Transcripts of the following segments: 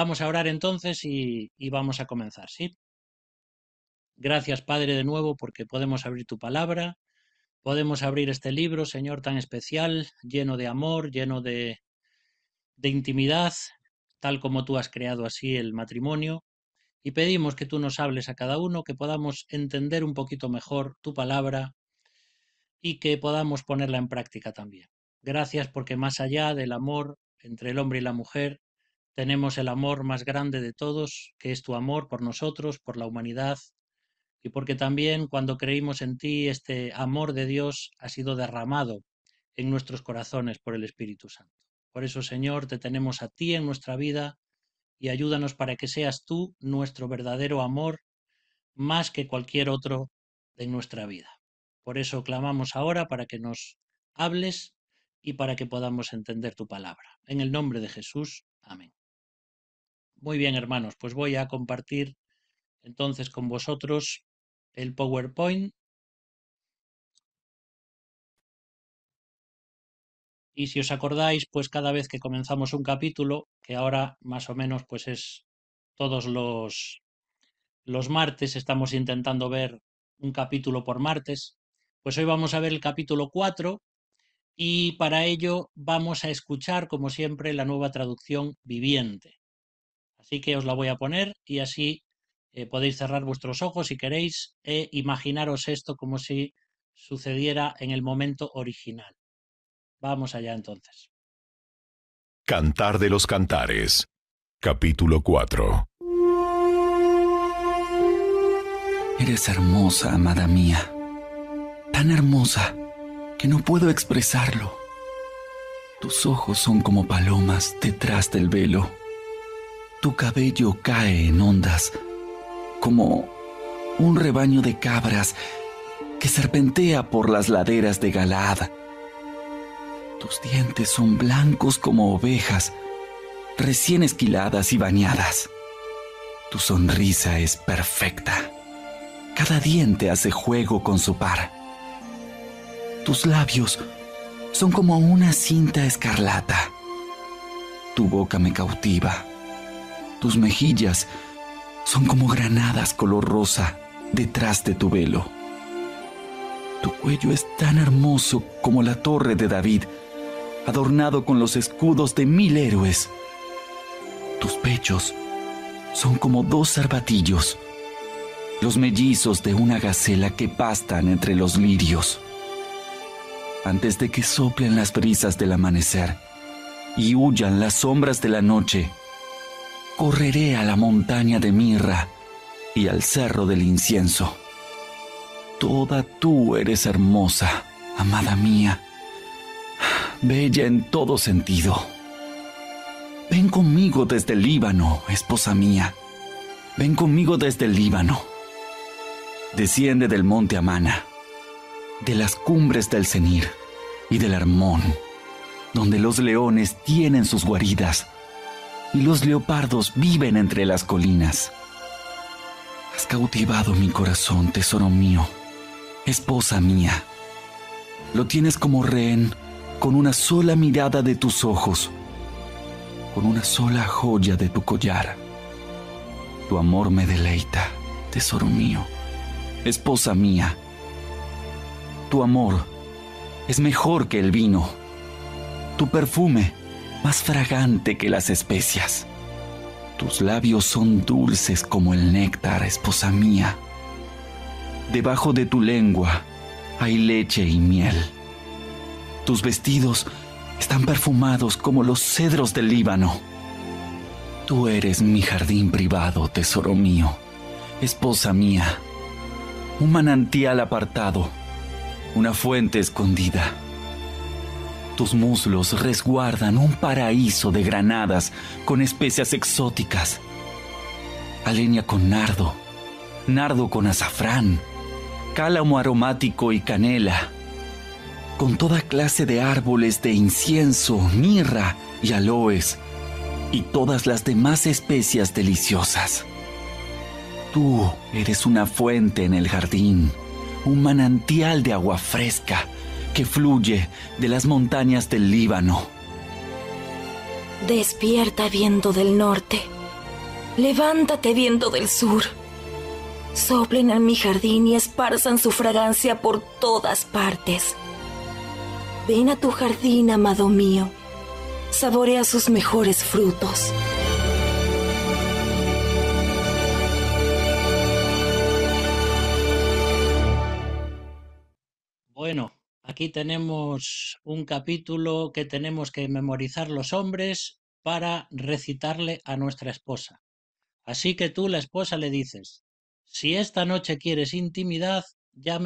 Vamos a orar entonces y, vamos a comenzar, ¿sí? Gracias, Padre, de nuevo, porque podemos abrir tu palabra, podemos abrir este libro, Señor, tan especial, lleno de amor, lleno de, de intimidad, tal como tú has creado así el matrimonio. Y pedimos que tú nos hables a cada uno, que podamos entender un poquito mejor tu palabra y que podamos ponerla en práctica también. Gracias porque más allá del amor entre el hombre y la mujer, tenemos el amor más grande de todos, que es tu amor por nosotros, por la humanidad, y porque también cuando creímos en ti, este amor de Dios ha sido derramado en nuestros corazones por el Espíritu Santo. Por eso, Señor, te tenemos a ti en nuestra vida y ayúdanos para que seas tú nuestro verdadero amor más que cualquier otro de nuestra vida. Por eso clamamos ahora para que nos hables y para que podamos entender tu palabra. En el nombre de Jesús. Amén. Muy bien, hermanos, pues voy a compartir entonces con vosotros el PowerPoint. Y si os acordáis, pues cada vez que comenzamos un capítulo, que ahora más o menos pues es todos los, los martes, estamos intentando ver un capítulo por martes, pues hoy vamos a ver el capítulo 4 y para ello vamos a escuchar, como siempre, la nueva traducción viviente. Así que os la voy a poner y así eh, podéis cerrar vuestros ojos si queréis e imaginaros esto como si sucediera en el momento original. Vamos allá entonces. Cantar de los Cantares, capítulo 4. Eres hermosa, amada mía. Tan hermosa que no puedo expresarlo. Tus ojos son como palomas detrás del velo. Tu cabello cae en ondas, como un rebaño de cabras que serpentea por las laderas de Galad. Tus dientes son blancos como ovejas, recién esquiladas y bañadas. Tu sonrisa es perfecta. Cada diente hace juego con su par. Tus labios son como una cinta escarlata. Tu boca me cautiva tus mejillas son como granadas color rosa detrás de tu velo. Tu cuello es tan hermoso como la torre de David, adornado con los escudos de mil héroes. Tus pechos son como dos zarbatillos, los mellizos de una gacela que pastan entre los lirios. Antes de que soplen las brisas del amanecer y huyan las sombras de la noche, correré a la montaña de mirra y al cerro del incienso. Toda tú eres hermosa, amada mía, bella en todo sentido. Ven conmigo desde el Líbano, esposa mía. Ven conmigo desde el Líbano. Desciende del monte Amana, de las cumbres del cenir y del Armón, donde los leones tienen sus guaridas y los leopardos viven entre las colinas. Has cautivado mi corazón, tesoro mío, esposa mía. Lo tienes como rehén con una sola mirada de tus ojos, con una sola joya de tu collar. Tu amor me deleita, tesoro mío, esposa mía. Tu amor es mejor que el vino. Tu perfume más fragante que las especias. Tus labios son dulces como el néctar, esposa mía. Debajo de tu lengua hay leche y miel. Tus vestidos están perfumados como los cedros del Líbano. Tú eres mi jardín privado, tesoro mío, esposa mía, un manantial apartado, una fuente escondida tus muslos resguardan un paraíso de granadas con especias exóticas. Alenia con nardo, nardo con azafrán, cálamo aromático y canela, con toda clase de árboles de incienso, mirra y aloes, y todas las demás especias deliciosas. Tú eres una fuente en el jardín, un manantial de agua fresca fluye de las montañas del Líbano. Despierta viento del norte, levántate viento del sur. Soplen a mi jardín y esparzan su fragancia por todas partes. Ven a tu jardín, amado mío, saborea sus mejores frutos. Bueno, Aquí tenemos un capítulo que tenemos que memorizar los hombres para recitarle a nuestra esposa. Así que tú, la esposa, le dices, si esta noche quieres intimidad, ya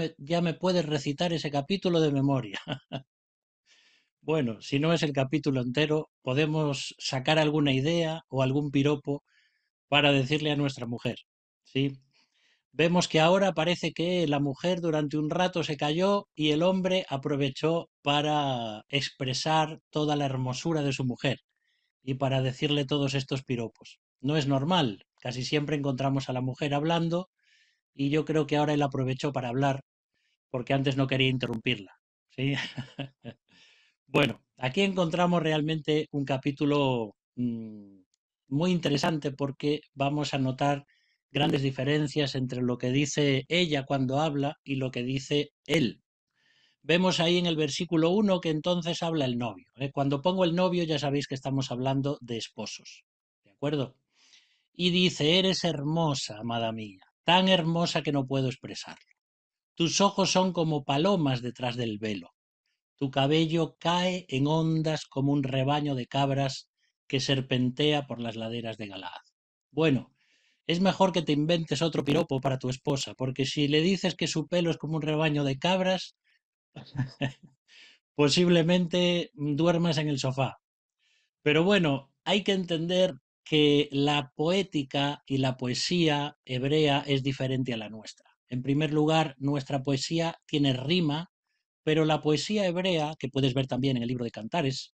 me, puedes recitar ese capítulo de memoria. bueno, si no es el capítulo entero, podemos sacar alguna idea o algún piropo para decirle a nuestra mujer. ¿sí? Vemos que ahora parece que la mujer durante un rato se cayó y el hombre aprovechó para expresar toda la hermosura de su mujer y para decirle todos estos piropos. No es normal, casi siempre encontramos a la mujer hablando y yo creo que ahora él aprovechó para hablar porque antes no quería interrumpirla. ¿sí? bueno, aquí encontramos realmente un capítulo mm, muy interesante porque vamos a notar grandes diferencias entre lo que dice ella cuando habla y lo que dice él. Vemos ahí en el versículo 1 que entonces habla el novio. ¿eh? Cuando pongo el novio ya sabéis que estamos hablando de esposos. ¿De acuerdo? Y dice, eres hermosa, amada mía, tan hermosa que no puedo expresarlo. Tus ojos son como palomas detrás del velo. Tu cabello cae en ondas como un rebaño de cabras que serpentea por las laderas de Galaad. Bueno, es mejor que te inventes otro piropo para tu esposa, porque si le dices que su pelo es como un rebaño de cabras, posiblemente duermas en el sofá. Pero bueno, hay que entender que la poética y la poesía hebrea es diferente a la nuestra. En primer lugar, nuestra poesía tiene rima, pero la poesía hebrea, que puedes ver también en el libro de Cantares,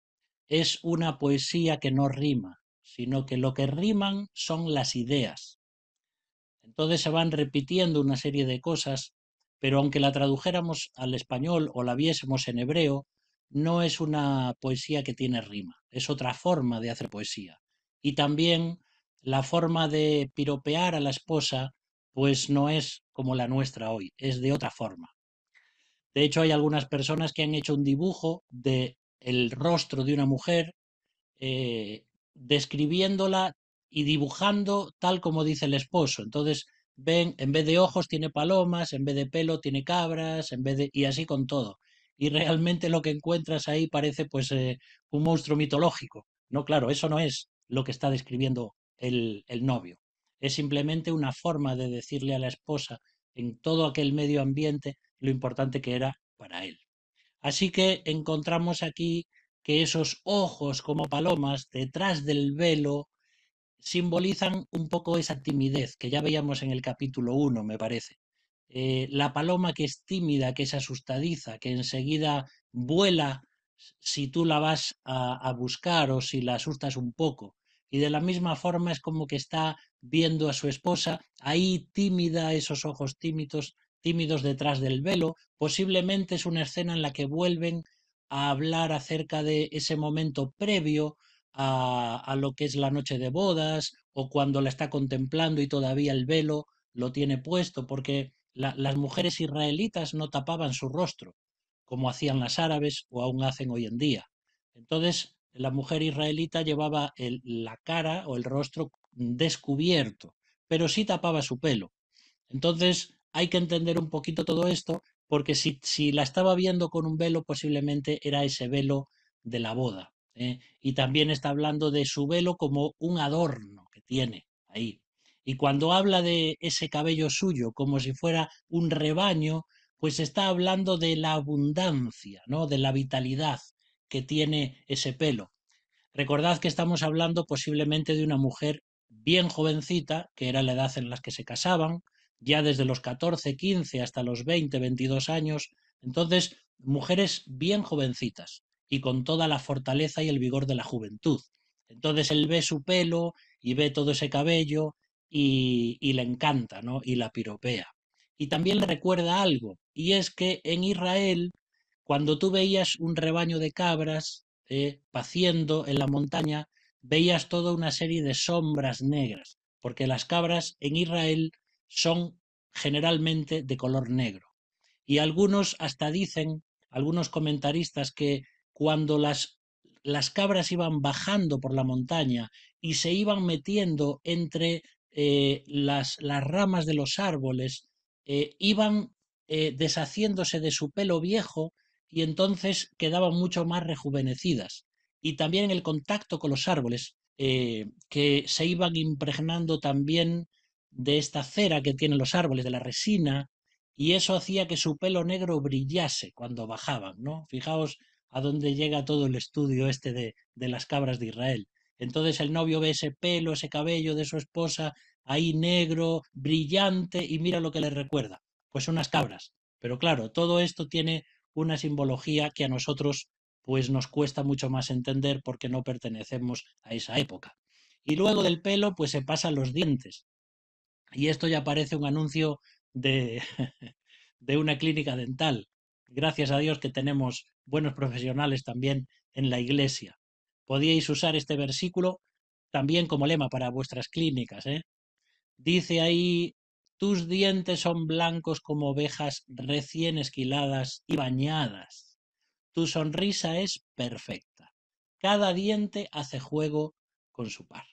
es una poesía que no rima, sino que lo que riman son las ideas. Entonces se van repitiendo una serie de cosas, pero aunque la tradujéramos al español o la viésemos en hebreo, no es una poesía que tiene rima, es otra forma de hacer poesía. Y también la forma de piropear a la esposa, pues no es como la nuestra hoy, es de otra forma. De hecho, hay algunas personas que han hecho un dibujo de el rostro de una mujer eh, describiéndola y dibujando tal como dice el esposo. Entonces, ven, en vez de ojos tiene palomas, en vez de pelo tiene cabras, en vez de y así con todo. Y realmente lo que encuentras ahí parece pues eh, un monstruo mitológico. No, claro, eso no es lo que está describiendo el, el novio. Es simplemente una forma de decirle a la esposa en todo aquel medio ambiente lo importante que era para él. Así que encontramos aquí que esos ojos como palomas detrás del velo simbolizan un poco esa timidez que ya veíamos en el capítulo 1, me parece. Eh, la paloma que es tímida, que es asustadiza, que enseguida vuela si tú la vas a, buscar o si la asustas un poco. Y de la misma forma es como que está viendo a su esposa ahí tímida, esos ojos tímidos, tímidos detrás del velo. Posiblemente es una escena en la que vuelven a hablar acerca de ese momento previo a, lo que es la noche de bodas o cuando la está contemplando y todavía el velo lo tiene puesto, porque las mujeres israelitas no tapaban su rostro, como hacían las árabes o aún hacen hoy en día. Entonces, la mujer israelita llevaba la cara o el rostro descubierto, pero sí tapaba su pelo. Entonces, hay que entender un poquito todo esto porque si, la estaba viendo con un velo, posiblemente era ese velo de la boda. ¿eh? Y también está hablando de su velo como un adorno que tiene ahí. Y cuando habla de ese cabello suyo como si fuera un rebaño, pues está hablando de la abundancia, ¿no? de la vitalidad que tiene ese pelo. Recordad que estamos hablando posiblemente de una mujer bien jovencita, que era la edad en la que se casaban, ya desde los 14, 15 hasta los 20, 22 años. Entonces, mujeres bien jovencitas y con toda la fortaleza y el vigor de la juventud. Entonces él ve su pelo y ve todo ese cabello y, le encanta, ¿no? Y la piropea. Y también le recuerda algo, y es que en Israel, cuando tú veías un rebaño de cabras eh, paciendo en la montaña, veías toda una serie de sombras negras, porque las cabras en Israel son generalmente de color negro. Y algunos hasta dicen, algunos comentaristas, que cuando las, las cabras iban bajando por la montaña y se iban metiendo entre eh, las, las, ramas de los árboles, eh, iban eh, deshaciéndose de su pelo viejo y entonces quedaban mucho más rejuvenecidas. Y también el contacto con los árboles, que se iban impregnando también de esta cera que tienen los árboles, de la resina, y eso hacía que su pelo negro brillase cuando bajaban, ¿no? Fijaos a dónde llega todo el estudio este de, de las cabras de Israel. Entonces el novio ve ese pelo, ese cabello de su esposa, ahí negro, brillante, y mira lo que le recuerda. Pues unas cabras. Pero claro, todo esto tiene una simbología que a nosotros pues nos cuesta mucho más entender porque no pertenecemos a esa época. Y luego del pelo pues se pasan los dientes, y esto ya parece un anuncio de, una clínica dental. Gracias a Dios que tenemos buenos profesionales también en la iglesia. Podíais usar este versículo también como lema para vuestras clínicas. ¿eh? Dice ahí, tus dientes son blancos como ovejas recién esquiladas y bañadas. Tu sonrisa es perfecta. Cada diente hace juego con su par.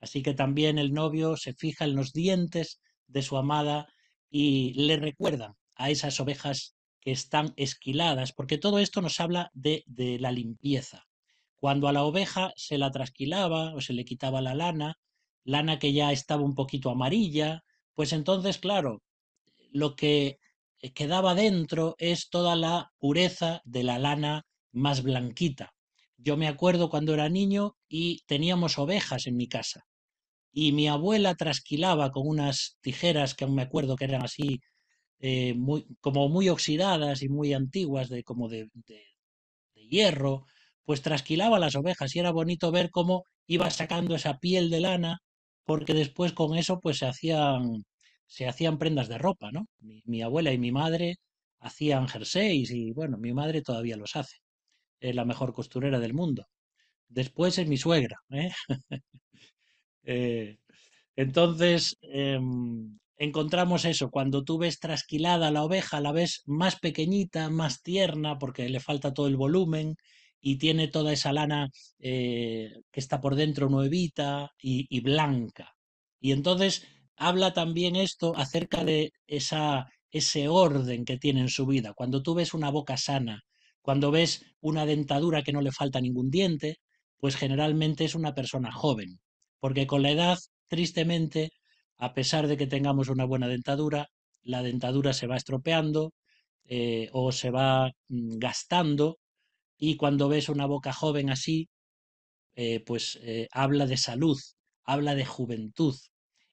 Así que también el novio se fija en los dientes de su amada y le recuerda a esas ovejas que están esquiladas, porque todo esto nos habla de, la limpieza. Cuando a la oveja se la trasquilaba o se le quitaba la lana, lana que ya estaba un poquito amarilla, pues entonces, claro, lo que quedaba dentro es toda la pureza de la lana más blanquita. Yo me acuerdo cuando era niño y teníamos ovejas en mi casa. Y mi abuela trasquilaba con unas tijeras que aún me acuerdo que eran así, eh, muy, como muy oxidadas y muy antiguas, de, como de, hierro, pues trasquilaba las ovejas y era bonito ver cómo iba sacando esa piel de lana, porque después con eso pues se hacían, se hacían prendas de ropa, ¿no? Mi, mi abuela y mi madre hacían jerseys y bueno, mi madre todavía los hace la mejor costurera del mundo. Después es mi suegra. ¿eh? Eh, entonces, em, encontramos eso, cuando tú ves trasquilada la oveja, la ves más pequeñita, más tierna, porque le falta todo el volumen y tiene toda esa lana eh, que está por dentro nuevita y, y blanca. Y entonces habla también esto acerca de esa, ese orden que tiene en su vida. Cuando tú ves una boca sana, cuando ves una dentadura que no le falta ningún diente, pues generalmente es una persona joven, porque con la edad, tristemente, a pesar de que tengamos una buena dentadura, la dentadura se va estropeando eh, o se va mm, gastando y cuando ves una boca joven así, eh, pues eh, habla de salud, habla de juventud.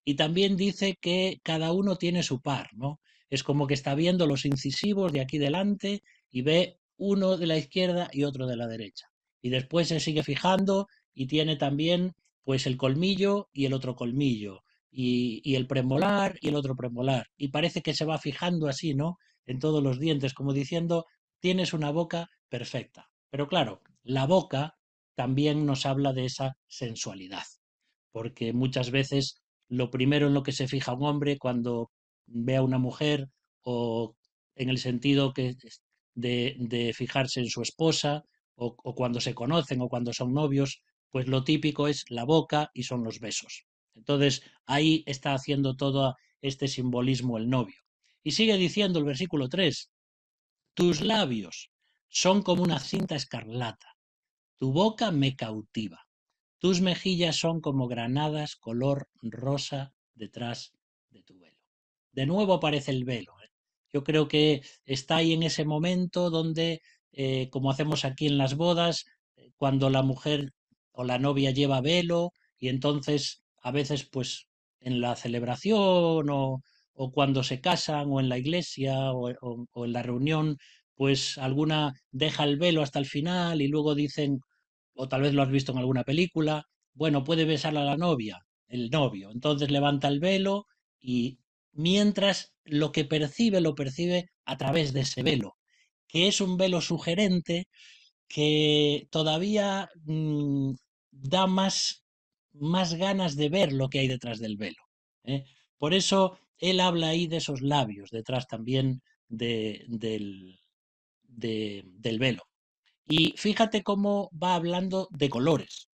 Y también dice que cada uno tiene su par, ¿no? Es como que está viendo los incisivos de aquí delante y ve uno de la izquierda y otro de la derecha. Y después se sigue fijando y tiene también pues el colmillo y el otro colmillo, y, y el premolar y el otro premolar. Y parece que se va fijando así, ¿no? En todos los dientes, como diciendo, tienes una boca perfecta. Pero claro, la boca también nos habla de esa sensualidad, porque muchas veces lo primero en lo que se fija un hombre cuando ve a una mujer o en el sentido que de, fijarse en su esposa, o, o, cuando se conocen o cuando son novios, pues lo típico es la boca y son los besos. Entonces ahí está haciendo todo este simbolismo el novio. Y sigue diciendo el versículo 3, tus labios son como una cinta escarlata, tu boca me cautiva, tus mejillas son como granadas color rosa detrás de tu velo. De nuevo aparece el velo, yo creo que está ahí en ese momento donde, eh, como hacemos aquí en las bodas, eh, cuando la mujer o la novia lleva velo y entonces a veces pues en la celebración o, cuando se casan o en la iglesia o, o en la reunión, pues alguna deja el velo hasta el final y luego dicen, o tal vez lo has visto en alguna película, bueno, puede besar a la novia, el novio. Entonces levanta el velo y mientras lo que percibe lo percibe a través de ese velo, que es un velo sugerente que todavía mm, da más, ganas de ver lo que hay detrás del velo. ¿eh? Por eso él habla ahí de esos labios, detrás también del velo. Y fíjate cómo va hablando de colores.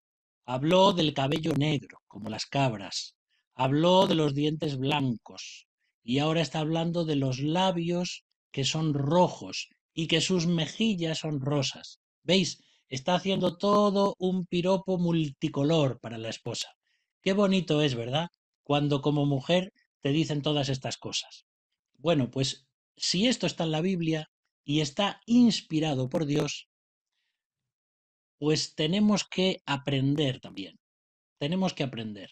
Habló del cabello negro, como las cabras. Habló de los dientes blancos y ahora está hablando de los labios que son rojos y que sus mejillas son rosas. ¿Veis? Está haciendo todo un piropo multicolor para la esposa. Qué bonito es, ¿verdad? Cuando como mujer te dicen todas estas cosas. Bueno, pues si esto está en la Biblia y está inspirado por Dios, pues tenemos que aprender también. Tenemos que aprender.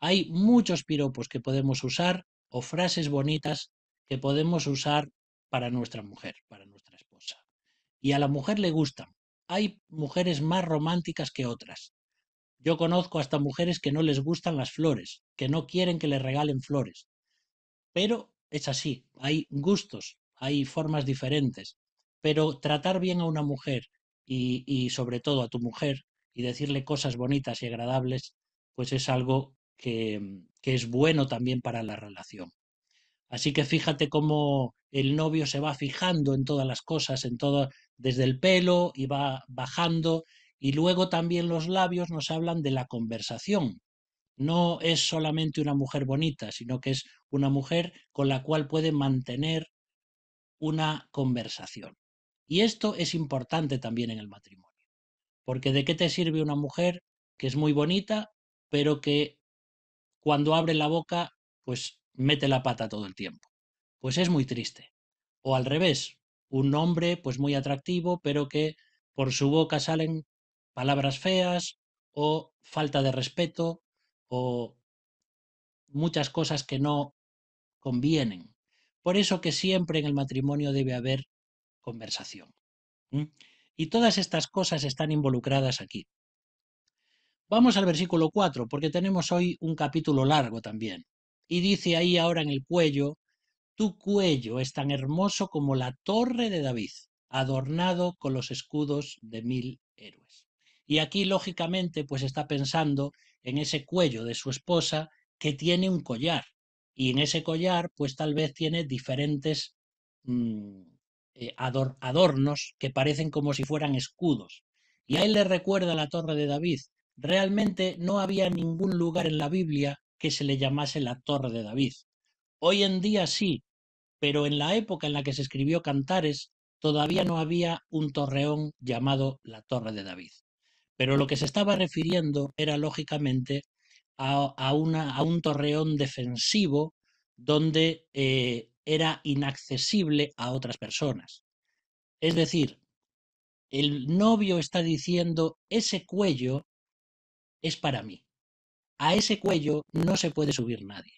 Hay muchos piropos que podemos usar o frases bonitas que podemos usar para nuestra mujer, para nuestra esposa. Y a la mujer le gustan. Hay mujeres más románticas que otras. Yo conozco hasta mujeres que no les gustan las flores, que no quieren que les regalen flores. Pero es así, hay gustos, hay formas diferentes. Pero tratar bien a una mujer y, y sobre todo a tu mujer y decirle cosas bonitas y agradables, pues es algo Mm, que, es bueno también para la relación. Así que fíjate cómo el novio se va fijando en todas las cosas, en todo, desde el pelo y va bajando. Y luego también los labios nos hablan de la conversación. No es solamente una mujer bonita, sino que es una mujer con la cual puede mantener una conversación. Y esto es importante también en el matrimonio. Porque de qué te sirve una mujer que es muy bonita, pero que cuando abre la boca, pues mete la pata todo el tiempo. Pues es muy triste. O al revés, un hombre pues muy atractivo, pero que por su boca salen palabras feas o falta de respeto o muchas cosas que no convienen. Por eso que siempre en el matrimonio debe haber conversación. Y todas estas cosas están involucradas aquí. Vamos al versículo 4, porque tenemos hoy un capítulo largo también. Y dice ahí ahora en el cuello, tu cuello es tan hermoso como la torre de David, adornado con los escudos de mil héroes. Y aquí, lógicamente, pues está pensando en ese cuello de su esposa que tiene un collar. Y en ese collar, pues tal vez tiene diferentes mm, eh, adornos que parecen como si fueran escudos. Y a él le recuerda la torre de David, Realmente no había ningún lugar en la Biblia que se le llamase la Torre de David. Hoy en día sí, pero en la época en la que se escribió Cantares todavía no había un torreón llamado la Torre de David. Pero lo que se estaba refiriendo era lógicamente a, a, un torreón defensivo donde eh, era inaccesible a otras personas. Es decir, el novio está diciendo ese cuello es para mí. A ese cuello no se puede subir nadie.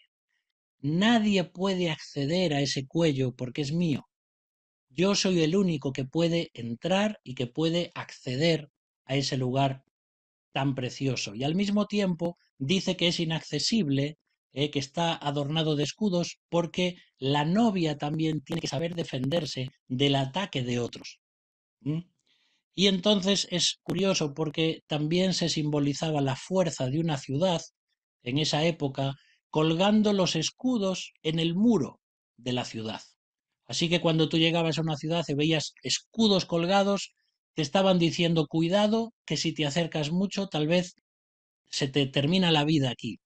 Nadie puede acceder a ese cuello porque es mío. Yo soy el único que puede entrar y que puede acceder a ese lugar tan precioso. Y al mismo tiempo dice que es inaccesible, eh, que está adornado de escudos, porque la novia también tiene que saber defenderse del ataque de otros. ¿Mm? Y entonces es curioso porque también se simbolizaba la fuerza de una ciudad en esa época colgando los escudos en el muro de la ciudad. Así que cuando tú llegabas a una ciudad y veías escudos colgados, te estaban diciendo cuidado, que si te acercas mucho tal vez se te termina la vida aquí.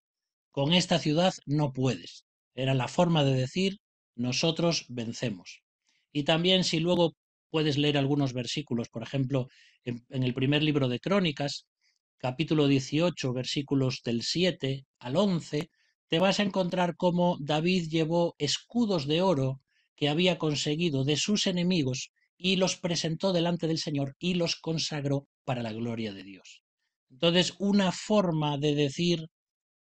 Con esta ciudad no puedes. Era la forma de decir nosotros vencemos. Y también si luego puedes leer algunos versículos, por ejemplo, en, el primer libro de Crónicas, capítulo 18, versículos del 7 al 11, te vas a encontrar cómo David llevó escudos de oro que había conseguido de sus enemigos y los presentó delante del Señor y los consagró para la gloria de Dios. Entonces, una forma de decir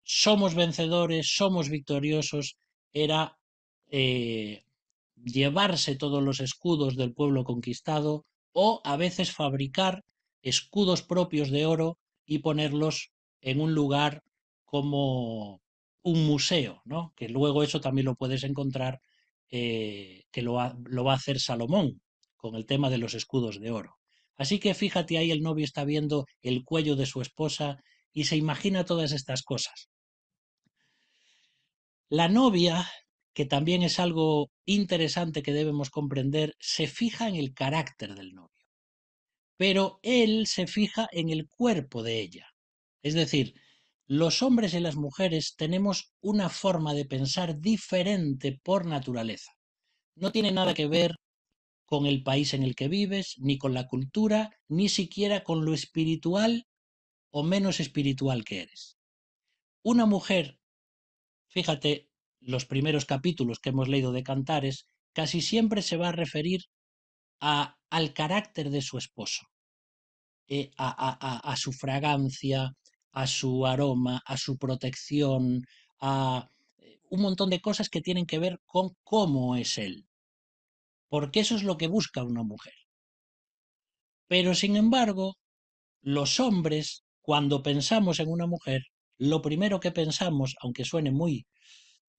somos vencedores, somos victoriosos, era eh, llevarse todos los escudos del pueblo conquistado o a veces fabricar escudos propios de oro y ponerlos en un lugar como un museo, ¿no? que luego eso también lo puedes encontrar, eh, que lo, lo va a hacer Salomón con el tema de los escudos de oro. Así que fíjate ahí, el novio está viendo el cuello de su esposa y se imagina todas estas cosas. La novia que también es algo interesante que debemos comprender, se fija en el carácter del novio, pero él se fija en el cuerpo de ella. Es decir, los hombres y las mujeres tenemos una forma de pensar diferente por naturaleza. No tiene nada que ver con el país en el que vives, ni con la cultura, ni siquiera con lo espiritual o menos espiritual que eres. Una mujer, fíjate, los primeros capítulos que hemos leído de Cantares, casi siempre se va a referir a, al carácter de su esposo, eh, a, su fragancia, a su aroma, a su protección, a eh, un montón de cosas que tienen que ver con cómo es él. Porque eso es lo que busca una mujer. Pero sin embargo, los hombres, cuando pensamos en una mujer, lo primero que pensamos, aunque suene muy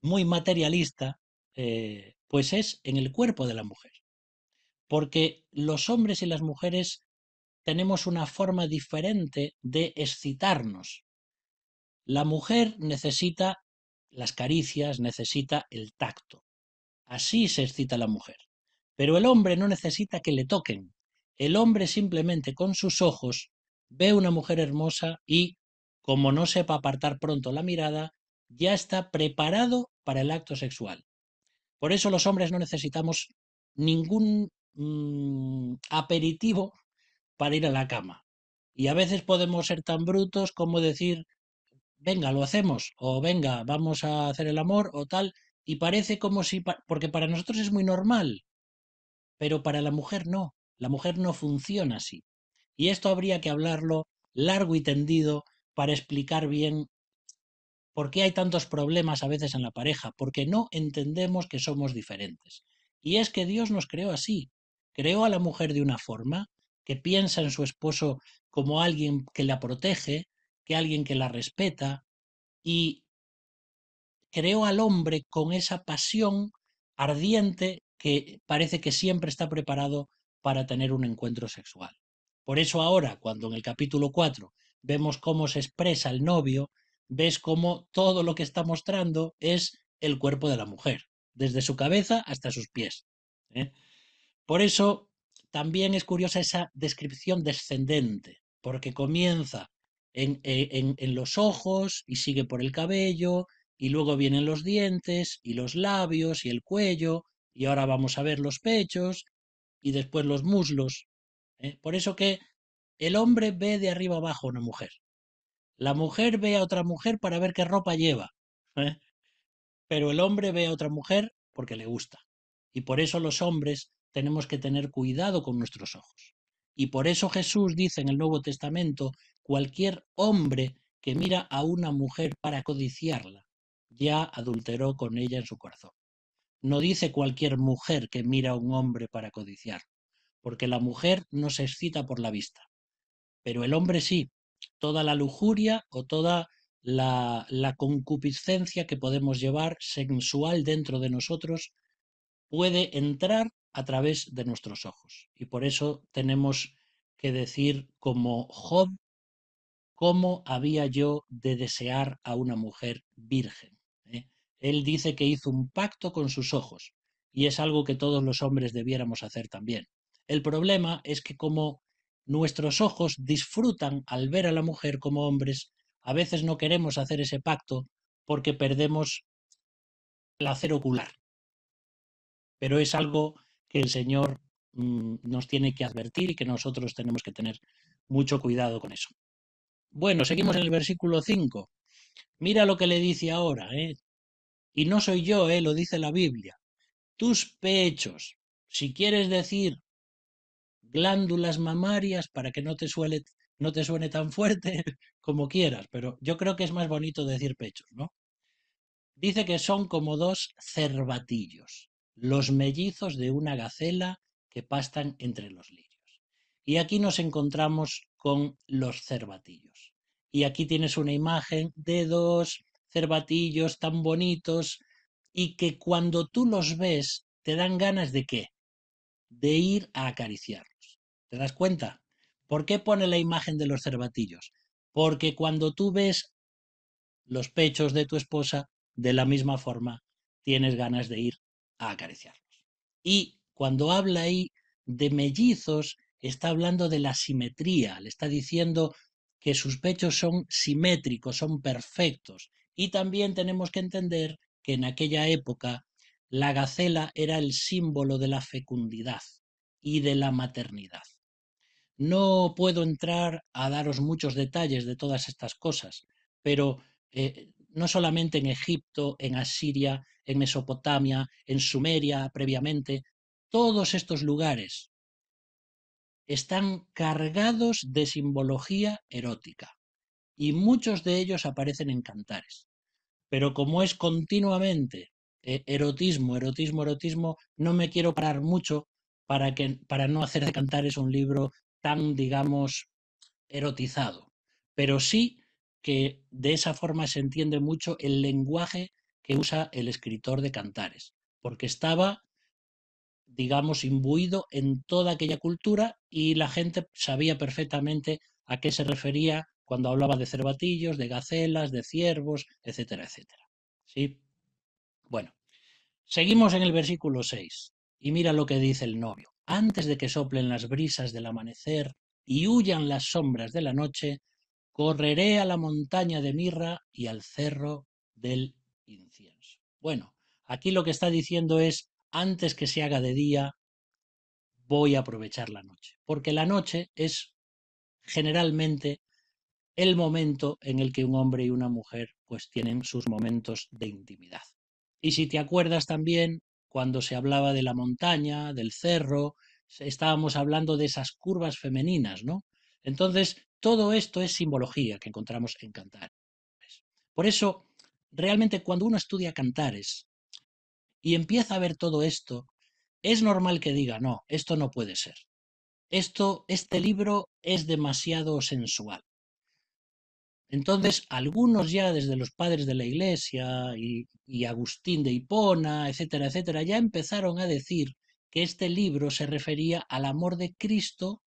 muy materialista, eh, pues es en el cuerpo de la mujer. Porque los hombres y las mujeres tenemos una forma diferente de excitarnos. La mujer necesita las caricias, necesita el tacto. Así se excita la mujer. Pero el hombre no necesita que le toquen. El hombre simplemente con sus ojos ve una mujer hermosa y, como no sepa apartar pronto la mirada, ya está preparado para el acto sexual. Por eso los hombres no necesitamos ningún mm, aperitivo para ir a la cama. Y a veces podemos ser tan brutos como decir, venga, lo hacemos, o venga, vamos a hacer el amor, o tal, y parece como si, porque para nosotros es muy normal, pero para la mujer no, la mujer no funciona así. Y esto habría que hablarlo largo y tendido para explicar bien ¿Por qué hay tantos problemas a veces en la pareja? Porque no entendemos que somos diferentes. Y es que Dios nos creó así. Creó a la mujer de una forma, que piensa en su esposo como alguien que la protege, que alguien que la respeta, y creó al hombre con esa pasión ardiente que parece que siempre está preparado para tener un encuentro sexual. Por eso ahora, cuando en el capítulo 4 vemos cómo se expresa el novio, ves cómo todo lo que está mostrando es el cuerpo de la mujer, desde su cabeza hasta sus pies. ¿eh? Por eso también es curiosa esa descripción descendente, porque comienza eh, en, los ojos y sigue por el cabello, y luego vienen los dientes y los labios y el cuello, y ahora vamos a ver los pechos y después los muslos. ¿eh? Por eso que el hombre ve de arriba abajo una mujer. La mujer ve a otra mujer para ver qué ropa lleva, ¿eh? pero el hombre ve a otra mujer porque le gusta. Y por eso los hombres tenemos que tener cuidado con nuestros ojos. Y por eso Jesús dice en el Nuevo Testamento, cualquier hombre que mira a una mujer para codiciarla, ya adulteró con ella en su corazón. No dice cualquier mujer que mira a un hombre para codiciar, porque la mujer no se excita por la vista, pero el hombre sí, toda la lujuria o toda la, concupiscencia que podemos llevar sensual dentro de nosotros puede entrar a través de nuestros ojos. Y por eso tenemos que decir como Job, cómo había yo de desear a una mujer virgen. ¿eh? Él dice que hizo un pacto con sus ojos, y es algo que todos los hombres debiéramos hacer también. El problema es que como Nuestros ojos disfrutan al ver a la mujer como hombres. A veces no queremos hacer ese pacto porque perdemos placer ocular. Pero es algo que el Señor mm, nos tiene que advertir y que nosotros tenemos que tener mucho cuidado con eso. Bueno, seguimos en el versículo 5. Mira lo que le dice ahora, ¿eh? Y no soy yo, ¿eh? Lo dice la Biblia. Tus pechos, si quieres decir glándulas mamarias para que no te, suele, no te suene tan fuerte como quieras, pero yo creo que es más bonito decir pechos, ¿no? Dice que son como dos cervatillos, los mellizos de una gacela que pastan entre los lirios. Y aquí nos encontramos con los cervatillos. Y aquí tienes una imagen de dos cervatillos tan bonitos y que cuando tú los ves te dan ganas de qué? De ir a acariciar. ¿Te das cuenta? ¿Por qué pone la imagen de los cervatillos? Porque cuando tú ves los pechos de tu esposa, de la misma forma tienes ganas de ir a acariciarlos. Y cuando habla ahí de mellizos, está hablando de la simetría, le está diciendo que sus pechos son simétricos, son perfectos. Y también tenemos que entender que en aquella época la gacela era el símbolo de la fecundidad y de la maternidad. No puedo entrar a daros muchos detalles de todas estas cosas, pero eh, no solamente en Egipto, en Asiria, en Mesopotamia, en Sumeria previamente, todos estos lugares están cargados de simbología erótica y muchos de ellos aparecen en cantares. Pero como es continuamente eh, erotismo, erotismo, erotismo, no me quiero parar mucho para, que, para no hacer de cantares un libro tan, digamos, erotizado, pero sí que de esa forma se entiende mucho el lenguaje que usa el escritor de Cantares, porque estaba, digamos, imbuido en toda aquella cultura y la gente sabía perfectamente a qué se refería cuando hablaba de cervatillos, de gacelas, de ciervos, etcétera, etcétera. ¿Sí? Bueno, seguimos en el versículo 6 y mira lo que dice el novio antes de que soplen las brisas del amanecer y huyan las sombras de la noche, correré a la montaña de mirra y al cerro del incienso. Bueno, aquí lo que está diciendo es, antes que se haga de día, voy a aprovechar la noche, porque la noche es generalmente el momento en el que un hombre y una mujer pues tienen sus momentos de intimidad. Y si te acuerdas también, cuando se hablaba de la montaña, del cerro, estábamos hablando de esas curvas femeninas, ¿no? Entonces, todo esto es simbología que encontramos en Cantares. Por eso, realmente cuando uno estudia Cantares y empieza a ver todo esto, es normal que diga, no, esto no puede ser. Esto, este libro es demasiado sensual. Entonces, algunos ya desde los padres de la Iglesia y, y, Agustín de Hipona, etcétera, etcétera, ya empezaron a decir que este libro se refería al amor de Cristo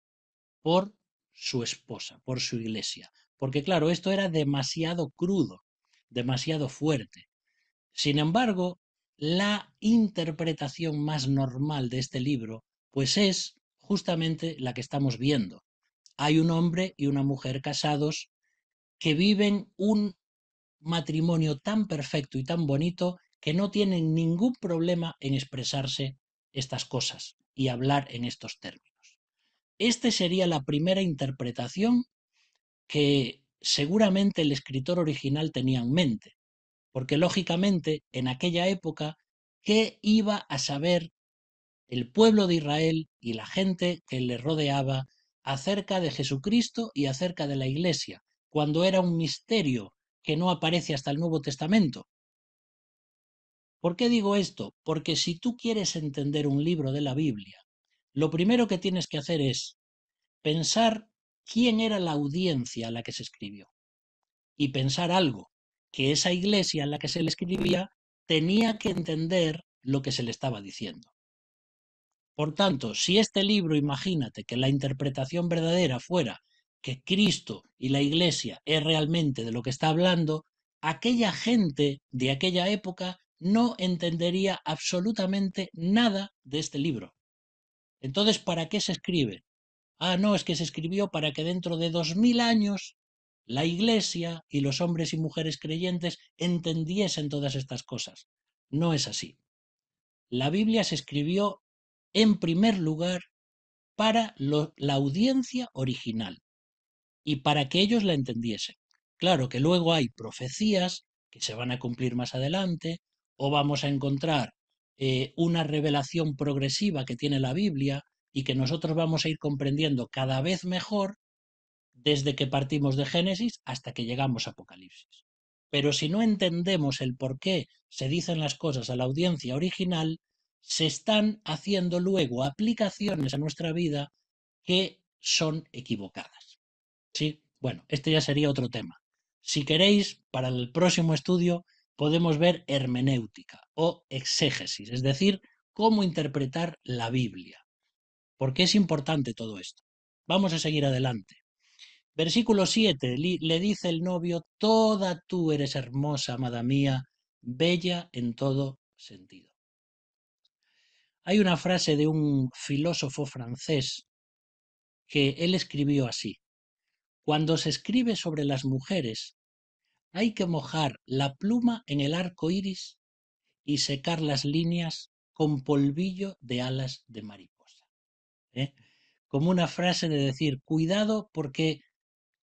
por su esposa, por su Iglesia. Porque claro, esto era demasiado crudo, demasiado fuerte. Sin embargo, la interpretación más normal de este libro, pues es justamente la que estamos viendo. Hay un hombre y una mujer casados que viven un matrimonio tan perfecto y tan bonito que no tienen ningún problema en expresarse estas cosas y hablar en estos términos. Esta sería la primera interpretación que seguramente el escritor original tenía en mente, porque lógicamente en aquella época, ¿qué iba a saber el pueblo de Israel y la gente que le rodeaba acerca de Jesucristo y acerca de la Iglesia, cuando era un misterio que no aparece hasta el Nuevo Testamento. ¿Por qué digo esto? Porque si tú quieres entender un libro de la Biblia, lo primero que tienes que hacer es pensar quién era la audiencia a la que se escribió y pensar algo, que esa iglesia a la que se le escribía tenía que entender lo que se le estaba diciendo. Por tanto, si este libro, imagínate que la interpretación verdadera fuera que Cristo y la Iglesia es realmente de lo que está hablando, aquella gente de aquella época no entendería absolutamente nada de este libro. Entonces, ¿para qué se escribe? Ah, no, es que se escribió para que dentro de dos mil años la Iglesia y los hombres y mujeres creyentes entendiesen todas estas cosas. No es así. La Biblia se escribió en primer lugar para la audiencia original, y para que ellos la entendiesen. Claro que luego hay profecías que se van a cumplir más adelante, o vamos a encontrar eh, una revelación progresiva que tiene la Biblia y que nosotros vamos a ir comprendiendo cada vez mejor desde que partimos de Génesis hasta que llegamos a Apocalipsis. Pero si no entendemos el por qué se dicen las cosas a la audiencia original, se están haciendo luego aplicaciones a nuestra vida que son equivocadas. Sí, bueno, este ya sería otro tema. Si queréis, para el próximo estudio podemos ver hermenéutica o exégesis, es decir, cómo interpretar la Biblia. porque qué es importante todo esto? Vamos a seguir adelante. Versículo 7 le dice el novio, toda tú eres hermosa, amada mía, bella en todo sentido. Hay una frase de un filósofo francés que él escribió así, cuando se escribe sobre las mujeres, hay que mojar la pluma en el arco iris y secar las líneas con polvillo de alas de mariposa. ¿Eh? Como una frase de decir, cuidado porque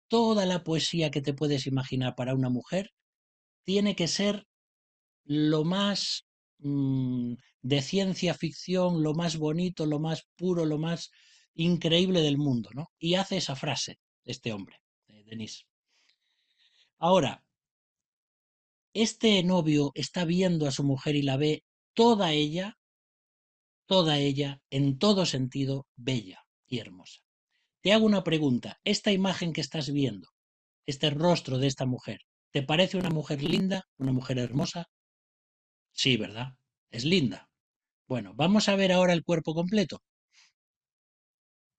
toda la poesía que te puedes imaginar para una mujer tiene que ser lo más mm, de ciencia ficción, lo más bonito, lo más puro, lo más increíble del mundo, ¿no? Y hace esa frase, este hombre, eh, Denis. Ahora, este novio está viendo a su mujer y la ve toda ella, toda ella, en todo sentido, bella y hermosa. Te hago una pregunta. Esta imagen que estás viendo, este rostro de esta mujer, ¿te parece una mujer linda, una mujer hermosa? Sí, ¿verdad? Es linda. Bueno, vamos a ver ahora el cuerpo completo.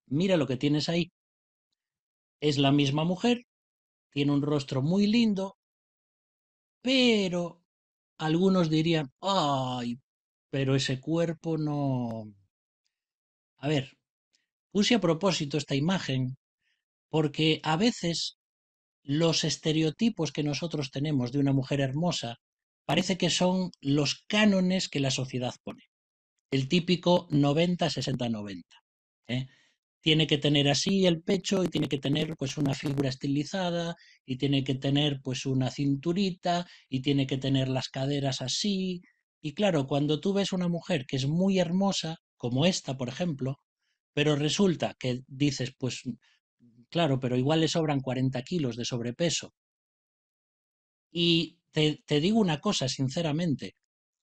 Mira lo que tienes ahí. Es la misma mujer, tiene un rostro muy lindo, pero algunos dirían, ay, pero ese cuerpo no... A ver, puse a propósito esta imagen porque a veces los estereotipos que nosotros tenemos de una mujer hermosa parece que son los cánones que la sociedad pone. El típico 90-60-90. ¿eh? tiene que tener así el pecho y tiene que tener pues una figura estilizada y tiene que tener pues una cinturita y tiene que tener las caderas así. Y claro, cuando tú ves una mujer que es muy hermosa, como esta, por ejemplo, pero resulta que dices, pues claro, pero igual le sobran 40 kilos de sobrepeso. Y te digo una cosa, sinceramente,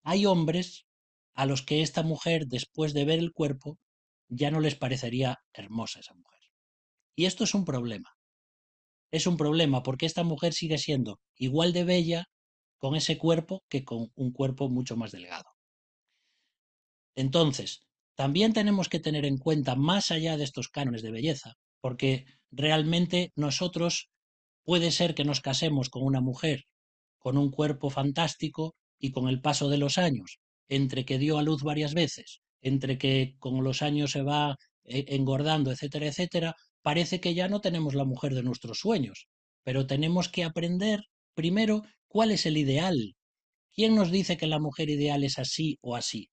hay hombres a los que esta mujer, después de ver el cuerpo, ya no les parecería hermosa esa mujer. Y esto es un problema. Es un problema porque esta mujer sigue siendo igual de bella con ese cuerpo que con un cuerpo mucho más delgado. Entonces, también tenemos que tener en cuenta, más allá de estos cánones de belleza, porque realmente nosotros puede ser que nos casemos con una mujer con un cuerpo fantástico y con el paso de los años, entre que dio a luz varias veces entre que con los años se va eh, engordando, etcétera, etcétera, parece que ya no tenemos la mujer de nuestros sueños, pero tenemos que aprender primero cuál es el ideal. ¿Quién nos dice que la mujer ideal es así o así?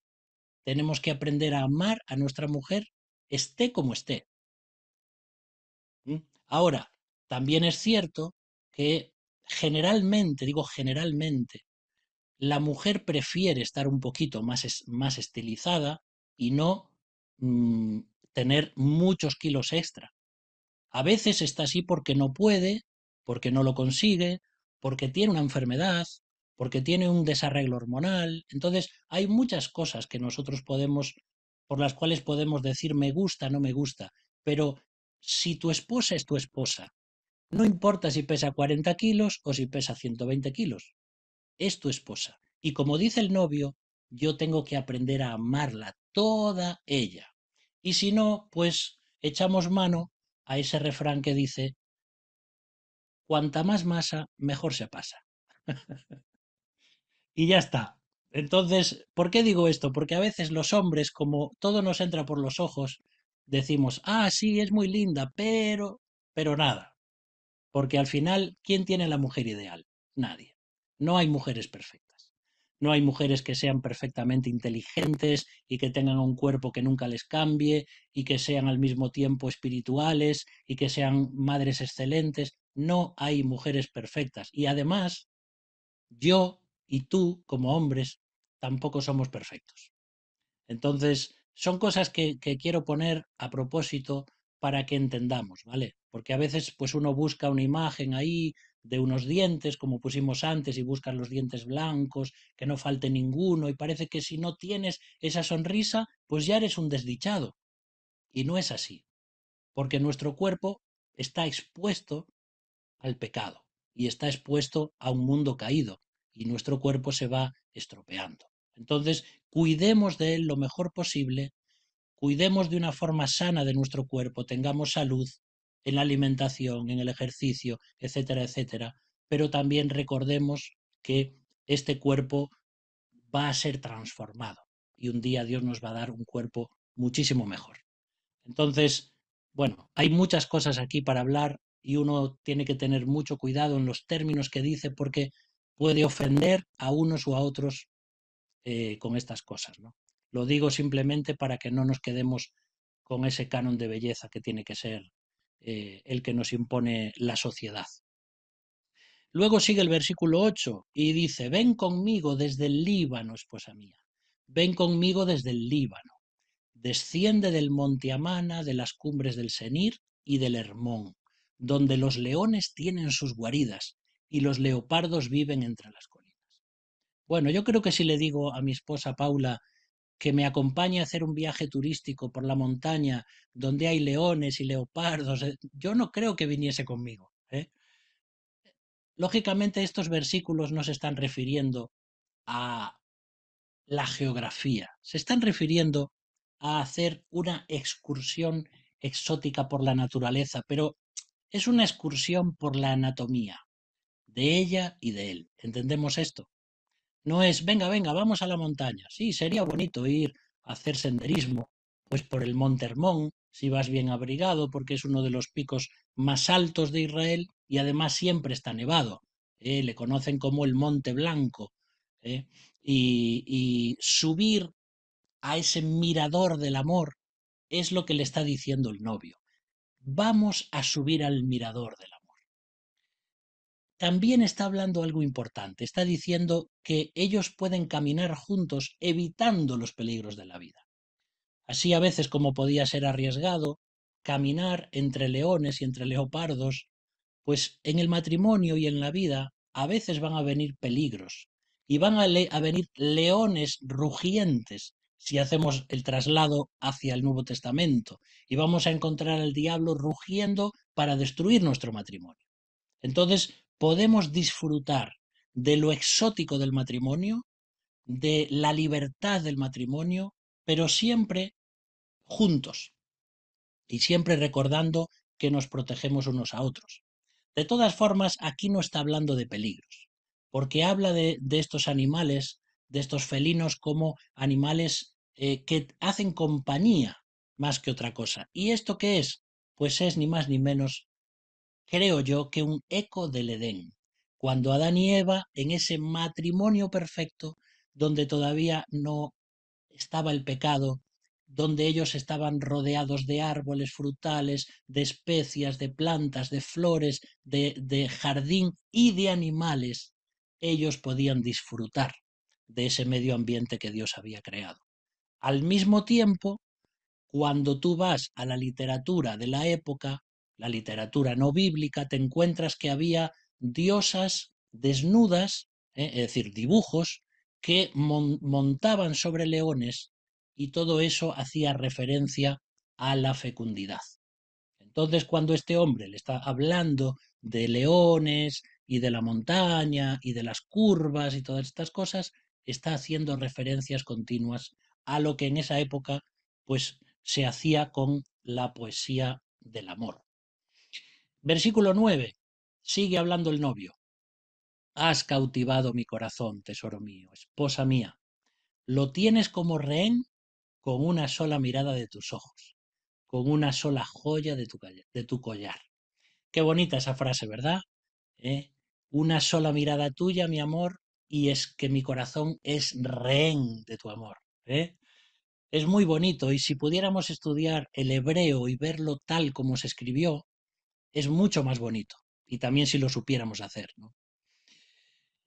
Tenemos que aprender a amar a nuestra mujer esté como esté. ¿Mm? Ahora, también es cierto que generalmente, digo generalmente, la mujer prefiere estar un poquito más, más estilizada, y no mm, tener muchos kilos extra. A veces está así porque no puede, porque no lo consigue, porque tiene una enfermedad, porque tiene un desarreglo hormonal. Entonces, hay muchas cosas que nosotros podemos, por las cuales podemos decir me gusta, no me gusta. Pero si tu esposa es tu esposa, no importa si pesa 40 kilos o si pesa 120 kilos, es tu esposa. Y como dice el novio, yo tengo que aprender a amarla toda ella. Y si no, pues echamos mano a ese refrán que dice, cuanta más masa, mejor se pasa. y ya está. Entonces, ¿por qué digo esto? Porque a veces los hombres, como todo nos entra por los ojos, decimos, ah, sí, es muy linda, pero, pero nada. Porque al final, ¿quién tiene la mujer ideal? Nadie. No hay mujeres perfectas no hay mujeres que sean perfectamente inteligentes y que tengan un cuerpo que nunca les cambie y que sean al mismo tiempo espirituales y que sean madres excelentes. No hay mujeres perfectas. Y además, yo y tú, como hombres, tampoco somos perfectos. Entonces, son cosas que, que quiero poner a propósito para que entendamos, ¿vale? Porque a veces pues uno busca una imagen ahí de unos dientes, como pusimos antes, y buscas los dientes blancos, que no falte ninguno, y parece que si no tienes esa sonrisa, pues ya eres un desdichado. Y no es así, porque nuestro cuerpo está expuesto al pecado y está expuesto a un mundo caído, y nuestro cuerpo se va estropeando. Entonces, cuidemos de él lo mejor posible, cuidemos de una forma sana de nuestro cuerpo, tengamos salud, en la alimentación, en el ejercicio, etcétera, etcétera. Pero también recordemos que este cuerpo va a ser transformado y un día Dios nos va a dar un cuerpo muchísimo mejor. Entonces, bueno, hay muchas cosas aquí para hablar y uno tiene que tener mucho cuidado en los términos que dice porque puede ofender a unos o a otros eh, con estas cosas. ¿no? Lo digo simplemente para que no nos quedemos con ese canon de belleza que tiene que ser eh, el que nos impone la sociedad. Luego sigue el versículo 8 y dice, ven conmigo desde el Líbano, esposa mía, ven conmigo desde el Líbano, desciende del monte Amana, de las cumbres del Senir y del Hermón, donde los leones tienen sus guaridas y los leopardos viven entre las colinas. Bueno, yo creo que si le digo a mi esposa Paula que me acompañe a hacer un viaje turístico por la montaña donde hay leones y leopardos, eh, yo no creo que viniese conmigo. ¿eh? Lógicamente estos versículos no se están refiriendo a la geografía, se están refiriendo a hacer una excursión exótica por la naturaleza, pero es una excursión por la anatomía, de ella y de él. ¿Entendemos esto? No es, venga, venga, vamos a la montaña. Sí, sería bonito ir a hacer senderismo, pues por el Monte Hermón, si vas bien abrigado, porque es uno de los picos más altos de Israel y además siempre está nevado. ¿eh? le conocen como el Monte Blanco. ¿eh? y, y subir a ese mirador del amor es lo que le está diciendo el novio. Vamos a subir al mirador del amor también está hablando algo importante. Está diciendo que ellos pueden caminar juntos evitando los peligros de la vida. Así a veces como podía ser arriesgado caminar entre leones y entre leopardos, pues en el matrimonio y en la vida a veces van a venir peligros y van a, a venir leones rugientes si hacemos el traslado hacia el Nuevo Testamento y vamos a encontrar al diablo rugiendo para destruir nuestro matrimonio. Entonces, podemos disfrutar de lo exótico del matrimonio, de la libertad del matrimonio, pero siempre juntos y siempre recordando que nos protegemos unos a otros. De todas formas, aquí no está hablando de peligros, porque habla de, estos animales, de estos felinos como animales eh, que hacen compañía más que otra cosa. ¿Y esto qué es? Pues es ni más ni menos creo yo que un eco del Edén, cuando Adán y Eva, en ese matrimonio perfecto, donde todavía no estaba el pecado, donde ellos estaban rodeados de árboles frutales, de especias, de plantas, de flores, de, de jardín y de animales, ellos podían disfrutar de ese medio ambiente que Dios había creado. Al mismo tiempo, cuando tú vas a la literatura de la época, la literatura no bíblica, te encuentras que había diosas desnudas, ¿eh? es decir, dibujos, que montaban sobre leones y todo eso hacía referencia a la fecundidad. Entonces, cuando este hombre le está hablando de leones y de la montaña y de las curvas y todas estas cosas, está haciendo referencias continuas a lo que en esa época pues se hacía con la poesía del amor. Versículo 9. Sigue hablando el novio. Has cautivado mi corazón, tesoro mío, esposa mía. Lo tienes como rehén con una sola mirada de tus ojos, con una sola joya de tu, collar. Qué bonita esa frase, ¿verdad? ¿Eh? Una sola mirada tuya, mi amor, y es que mi corazón es rehén de tu amor. ¿eh? Es muy bonito y si pudiéramos estudiar el hebreo y verlo tal como se escribió, es mucho más bonito, y también si lo supiéramos hacer.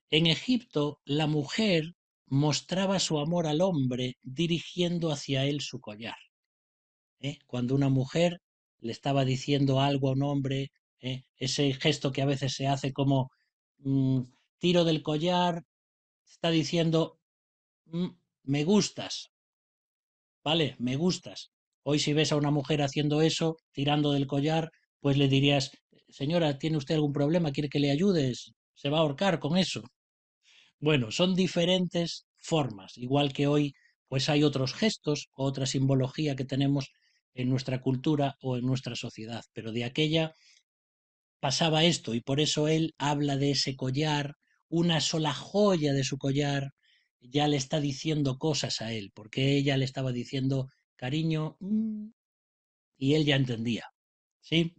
En Egipto, la mujer mostraba su amor al hombre dirigiendo hacia él su collar. ¿eh? Cuando una mujer le estaba diciendo algo a un hombre, ¿eh? ese gesto que a veces se hace como mm, tiro del collar, está diciendo, mm, me gustas, ¿vale? Me gustas. Hoy si ves a una mujer haciendo eso, tirando del collar, pues le dirías, señora, ¿tiene usted algún problema? ¿Quiere que le ayudes? Se va a ahorcar con eso. Bueno, son diferentes formas, igual que hoy, pues hay otros gestos, otra simbología que tenemos en nuestra cultura o en nuestra sociedad, pero de aquella pasaba esto y por eso él habla de ese collar, una sola joya de su collar ya le está diciendo cosas a él, porque ella le estaba diciendo cariño mm", y él ya entendía. ¿Sí?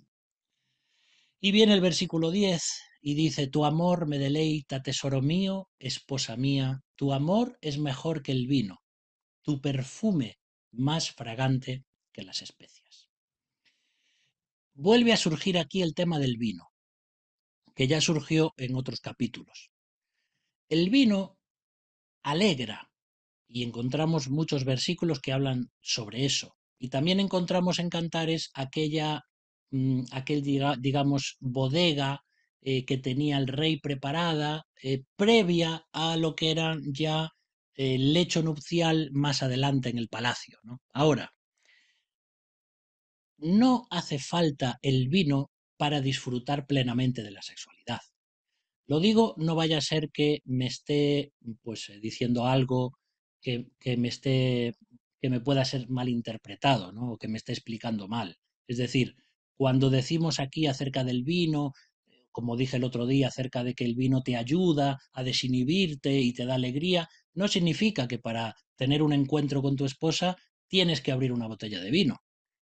Y viene el versículo 10 y dice, Tu amor me deleita, tesoro mío, esposa mía, tu amor es mejor que el vino, tu perfume más fragante que las especias. Vuelve a surgir aquí el tema del vino, que ya surgió en otros capítulos. El vino alegra, y encontramos muchos versículos que hablan sobre eso. Y también encontramos en Cantares aquella Mm, aquel, digamos, bodega eh, que tenía el rey preparada, eh, previa a lo que era ya el lecho nupcial más adelante en el palacio. Ahora, no hace falta el vino para disfrutar plenamente de la sexualidad. Lo digo, no vaya a ser que me esté pues eh, diciendo algo que, me esté que me pueda ser malinterpretado, ¿no? O que me esté explicando mal. Es decir, cuando decimos aquí acerca del vino, como dije el otro día, acerca de que el vino te ayuda a desinhibirte y te da alegría, no significa que para tener un encuentro con tu esposa tienes que abrir una botella de vino.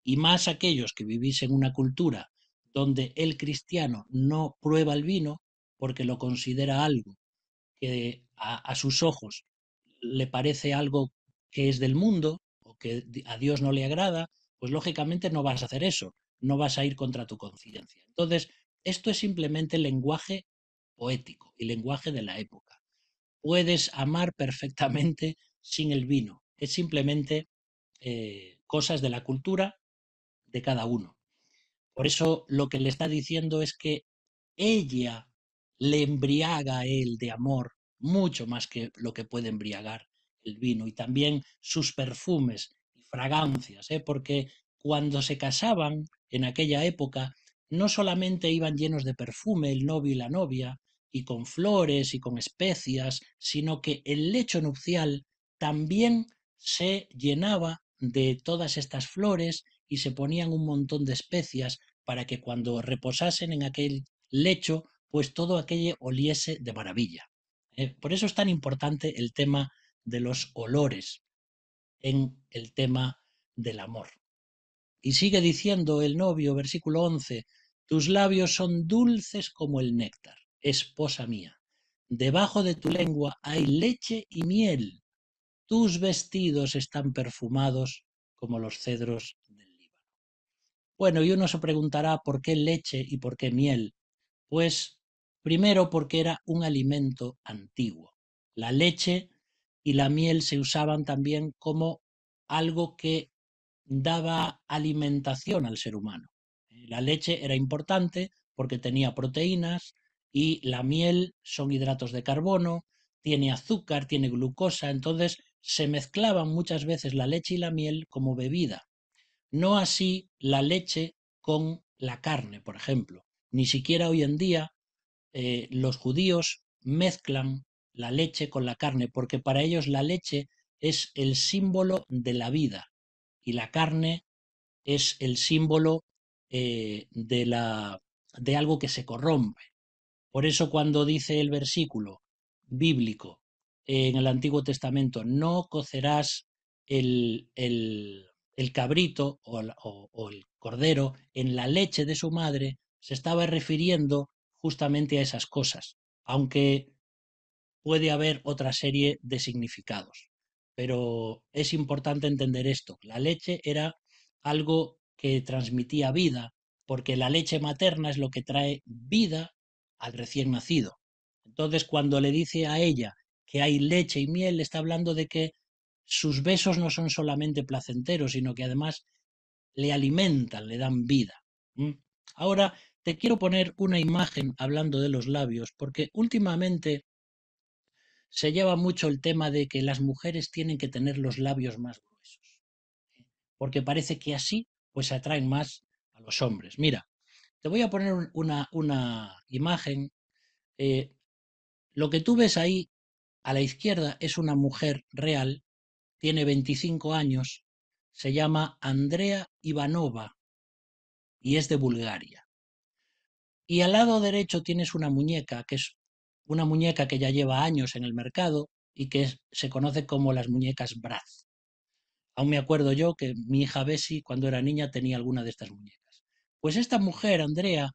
Y más aquellos que vivís en una cultura donde el cristiano no prueba el vino porque lo considera algo que a, sus ojos le parece algo que es del mundo o que a Dios no le agrada, pues lógicamente no vas a hacer eso no vas a ir contra tu conciencia. Entonces, esto es simplemente lenguaje poético y lenguaje de la época. Puedes amar perfectamente sin el vino. Es simplemente eh, cosas de la cultura de cada uno. Por eso lo que le está diciendo es que ella le embriaga a él de amor mucho más que lo que puede embriagar el vino y también sus perfumes y fragancias, ¿eh? porque cuando se casaban en aquella época no solamente iban llenos de perfume el novio y la novia, y con flores y con especias, sino que el lecho nupcial también se llenaba de todas estas flores y se ponían un montón de especias para que cuando reposasen en aquel lecho, pues todo aquello oliese de maravilla. ¿eh? por eso es tan importante el tema de los olores en el tema del amor. Y sigue diciendo el novio, versículo 11, tus labios son dulces como el néctar, esposa mía. Debajo de tu lengua hay leche y miel. Tus vestidos están perfumados como los cedros del Líbano. Bueno, y uno se preguntará por qué leche y por qué miel. Pues primero porque era un alimento antiguo. La leche y la miel se usaban también como algo que daba alimentación al ser humano. Eh, la leche era importante porque tenía proteínas y la miel son hidratos de carbono, tiene azúcar, tiene glucosa, entonces se mezclaban muchas veces la leche y la miel como bebida. No así la leche con la carne, por ejemplo. Ni siquiera hoy en día eh, los judíos mezclan la leche con la carne, porque para ellos la leche es el símbolo de la vida, y la carne es el símbolo eh, de, algo que se corrompe. Por eso cuando dice el versículo bíblico en el Antiguo Testamento, no cocerás el, cabrito o el cordero en la leche de su madre, se estaba refiriendo justamente a esas cosas, aunque puede haber otra serie de significados pero es importante entender esto. La leche era algo que transmitía vida, porque la leche materna es lo que trae vida al recién nacido. Entonces, cuando le dice a ella que hay leche y miel, está hablando de que sus besos no son solamente placenteros, sino que además le alimentan, le dan vida. Ahora te quiero poner una imagen hablando de los labios, porque últimamente se lleva mucho el tema de que las mujeres tienen que tener los labios más gruesos, ¿eh? porque parece que así pues atraen más a los hombres. Mira, te voy a poner una, una imagen. Eh, lo que tú ves ahí a la izquierda es una mujer real, tiene 25 años, se llama Andrea Ivanova y es de Bulgaria. Y al lado derecho tienes una muñeca que es una muñeca que ya lleva años en el mercado y que se conoce como las muñecas Braz. Aún me acuerdo yo que mi hija Bessie, cuando era niña, tenía alguna de estas muñecas. Pues esta mujer, Andrea,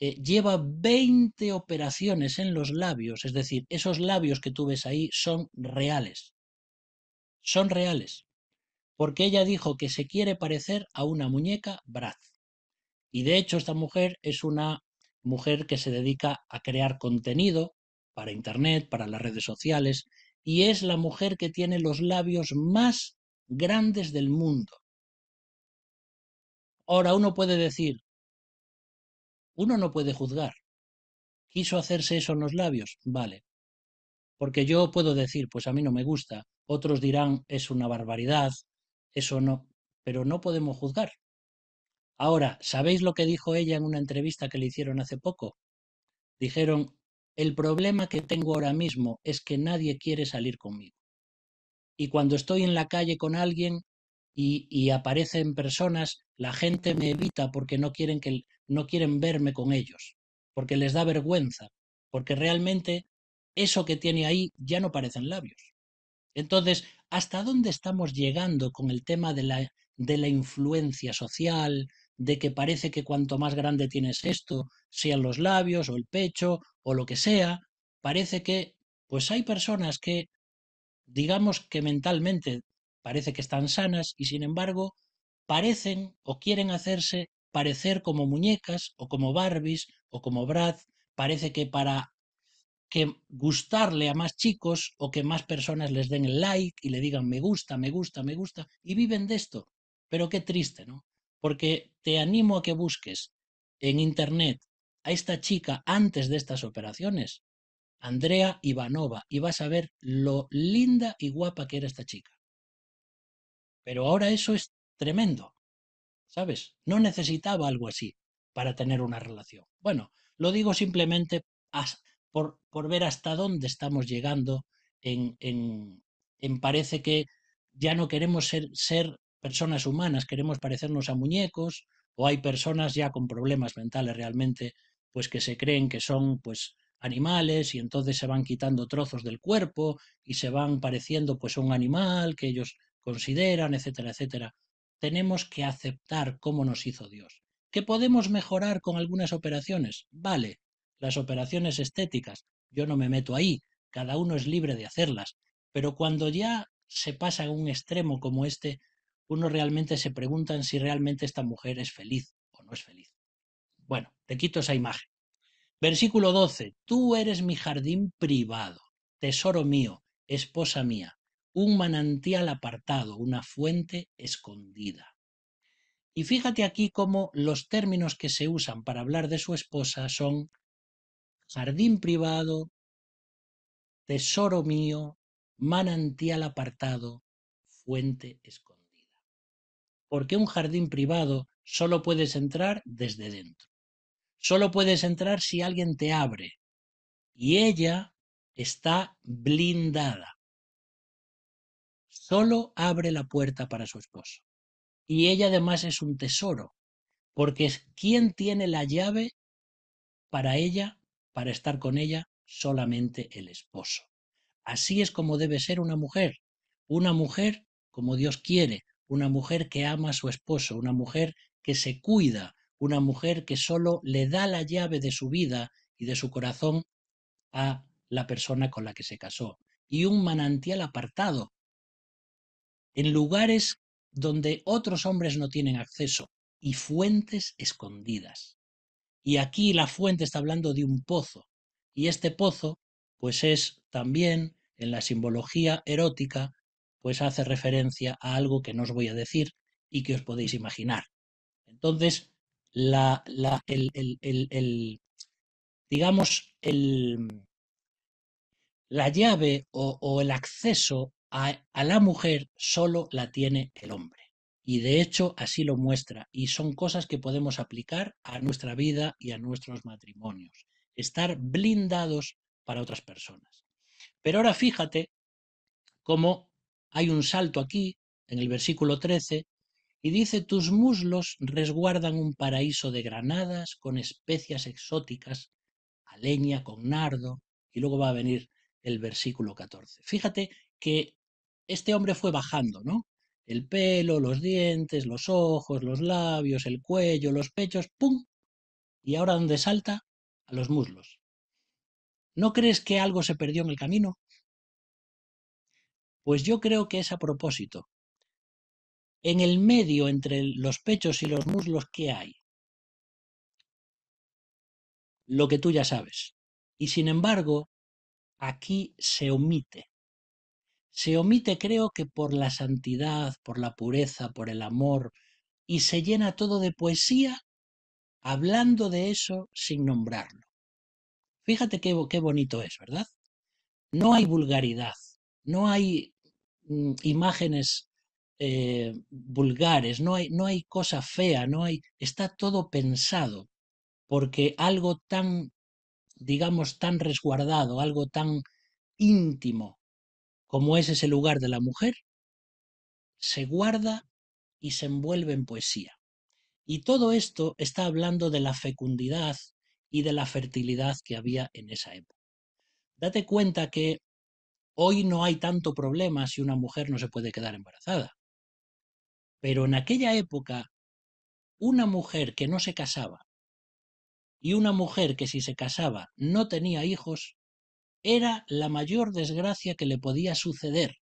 eh, lleva 20 operaciones en los labios, es decir, esos labios que tú ves ahí son reales. Son reales. Porque ella dijo que se quiere parecer a una muñeca Braz. Y de hecho, esta mujer es una mujer que se dedica a crear contenido para Internet, para las redes sociales, y es la mujer que tiene los labios más grandes del mundo. Ahora uno puede decir, uno no puede juzgar. ¿Quiso hacerse eso en los labios? Vale. Porque yo puedo decir, pues a mí no me gusta, otros dirán, es una barbaridad, eso no, pero no podemos juzgar. Ahora, ¿sabéis lo que dijo ella en una entrevista que le hicieron hace poco? Dijeron, el problema que tengo ahora mismo es que nadie quiere salir conmigo. Y cuando estoy en la calle con alguien y, aparecen personas, la gente me evita porque no quieren, que, no quieren verme con ellos, porque les da vergüenza, porque realmente eso que tiene ahí ya no parecen labios. Entonces, ¿hasta dónde estamos llegando con el tema de la, de la influencia social, de que parece que cuanto más grande tienes esto, sean los labios o el pecho o lo que sea, parece que, pues hay personas que, digamos que mentalmente parece que están sanas y sin embargo parecen o quieren hacerse parecer como muñecas o como Barbies o como Brad, parece que para que gustarle a más chicos o que más personas les den el like y le digan me gusta, me gusta, me gusta y viven de esto. Pero qué triste, ¿no? Porque te animo a que busques en Internet a esta chica antes de estas operaciones, Andrea Ivanova, y vas a ver lo linda y guapa que era esta chica. Pero ahora eso es tremendo, ¿sabes? No necesitaba algo así para tener una relación. Bueno, lo digo simplemente por, ver hasta dónde estamos llegando en, parece que ya no queremos ser, ser personas humanas, queremos parecernos a muñecos, o hay personas ya con problemas mentales realmente, pues que se creen que son pues animales y entonces se van quitando trozos del cuerpo y se van pareciendo pues a un animal que ellos consideran, etcétera, etcétera. Tenemos que aceptar cómo nos hizo Dios. ¿Qué podemos mejorar con algunas operaciones? Vale, las operaciones estéticas, yo no me meto ahí, cada uno es libre de hacerlas, pero cuando ya se pasa a un extremo como este, uno realmente se preguntan si realmente esta mujer es feliz o no es feliz. Bueno, te quito esa imagen. Versículo 12. Tú eres mi jardín privado, tesoro mío, esposa mía, un manantial apartado, una fuente escondida. Y fíjate aquí cómo los términos que se usan para hablar de su esposa son jardín privado, tesoro mío, manantial apartado, fuente escondida porque un jardín privado solo puedes entrar desde dentro. Solo puedes entrar si alguien te abre. Y ella está blindada. Solo abre la puerta para su esposo. Y ella además es un tesoro, porque es quien tiene la llave para ella, para estar con ella? Solamente el esposo. Así es como debe ser una mujer, una mujer como Dios quiere, una mujer que ama a su esposo, una mujer que se cuida, una mujer que solo le da la llave de su vida y de su corazón a la persona con la que se casó, y un manantial apartado, en lugares donde otros hombres no tienen acceso, y fuentes escondidas. Y aquí la fuente está hablando de un pozo, y este pozo, pues es también en la simbología erótica pues hace referencia a algo que no os voy a decir y que os podéis imaginar. Entonces, la, la, el, el, el, digamos, la llave o, el acceso a, a, la mujer solo la tiene el hombre. Y de hecho así lo muestra. Y son cosas que podemos aplicar a nuestra vida y a nuestros matrimonios. Estar blindados para otras personas. Pero ahora fíjate cómo hay un salto aquí, en el versículo 13, y dice, tus muslos resguardan un paraíso de granadas con especias exóticas, leña con nardo, y luego va a venir el versículo 14. Fíjate que este hombre fue bajando, ¿no? El pelo, los dientes, los ojos, los labios, el cuello, los pechos, ¡pum! Y ahora donde salta, a los muslos. ¿No crees que algo se perdió en el camino? Pues yo creo que es a propósito. En el medio entre los pechos y los muslos, ¿qué hay? Lo que tú ya sabes. Y sin embargo, aquí se omite. Se omite creo que por la santidad, por la pureza, por el amor, y se llena todo de poesía hablando de eso sin nombrarlo. Fíjate qué, qué bonito es, ¿verdad? No hay vulgaridad, no hay Mm, imágenes eh, vulgares, no hay, no hay cosa fea, no hay, está todo pensado, porque algo tan, digamos, tan resguardado, algo tan íntimo como es ese lugar de la mujer, se guarda y se envuelve en poesía. Y todo esto está hablando de la fecundidad y de la fertilidad que había en esa época. Date cuenta que Hoy no hay tanto problema si una mujer no se puede quedar embarazada. Pero en aquella época, una mujer que no se casaba y una mujer que si se casaba no tenía hijos, era la mayor desgracia que le podía suceder.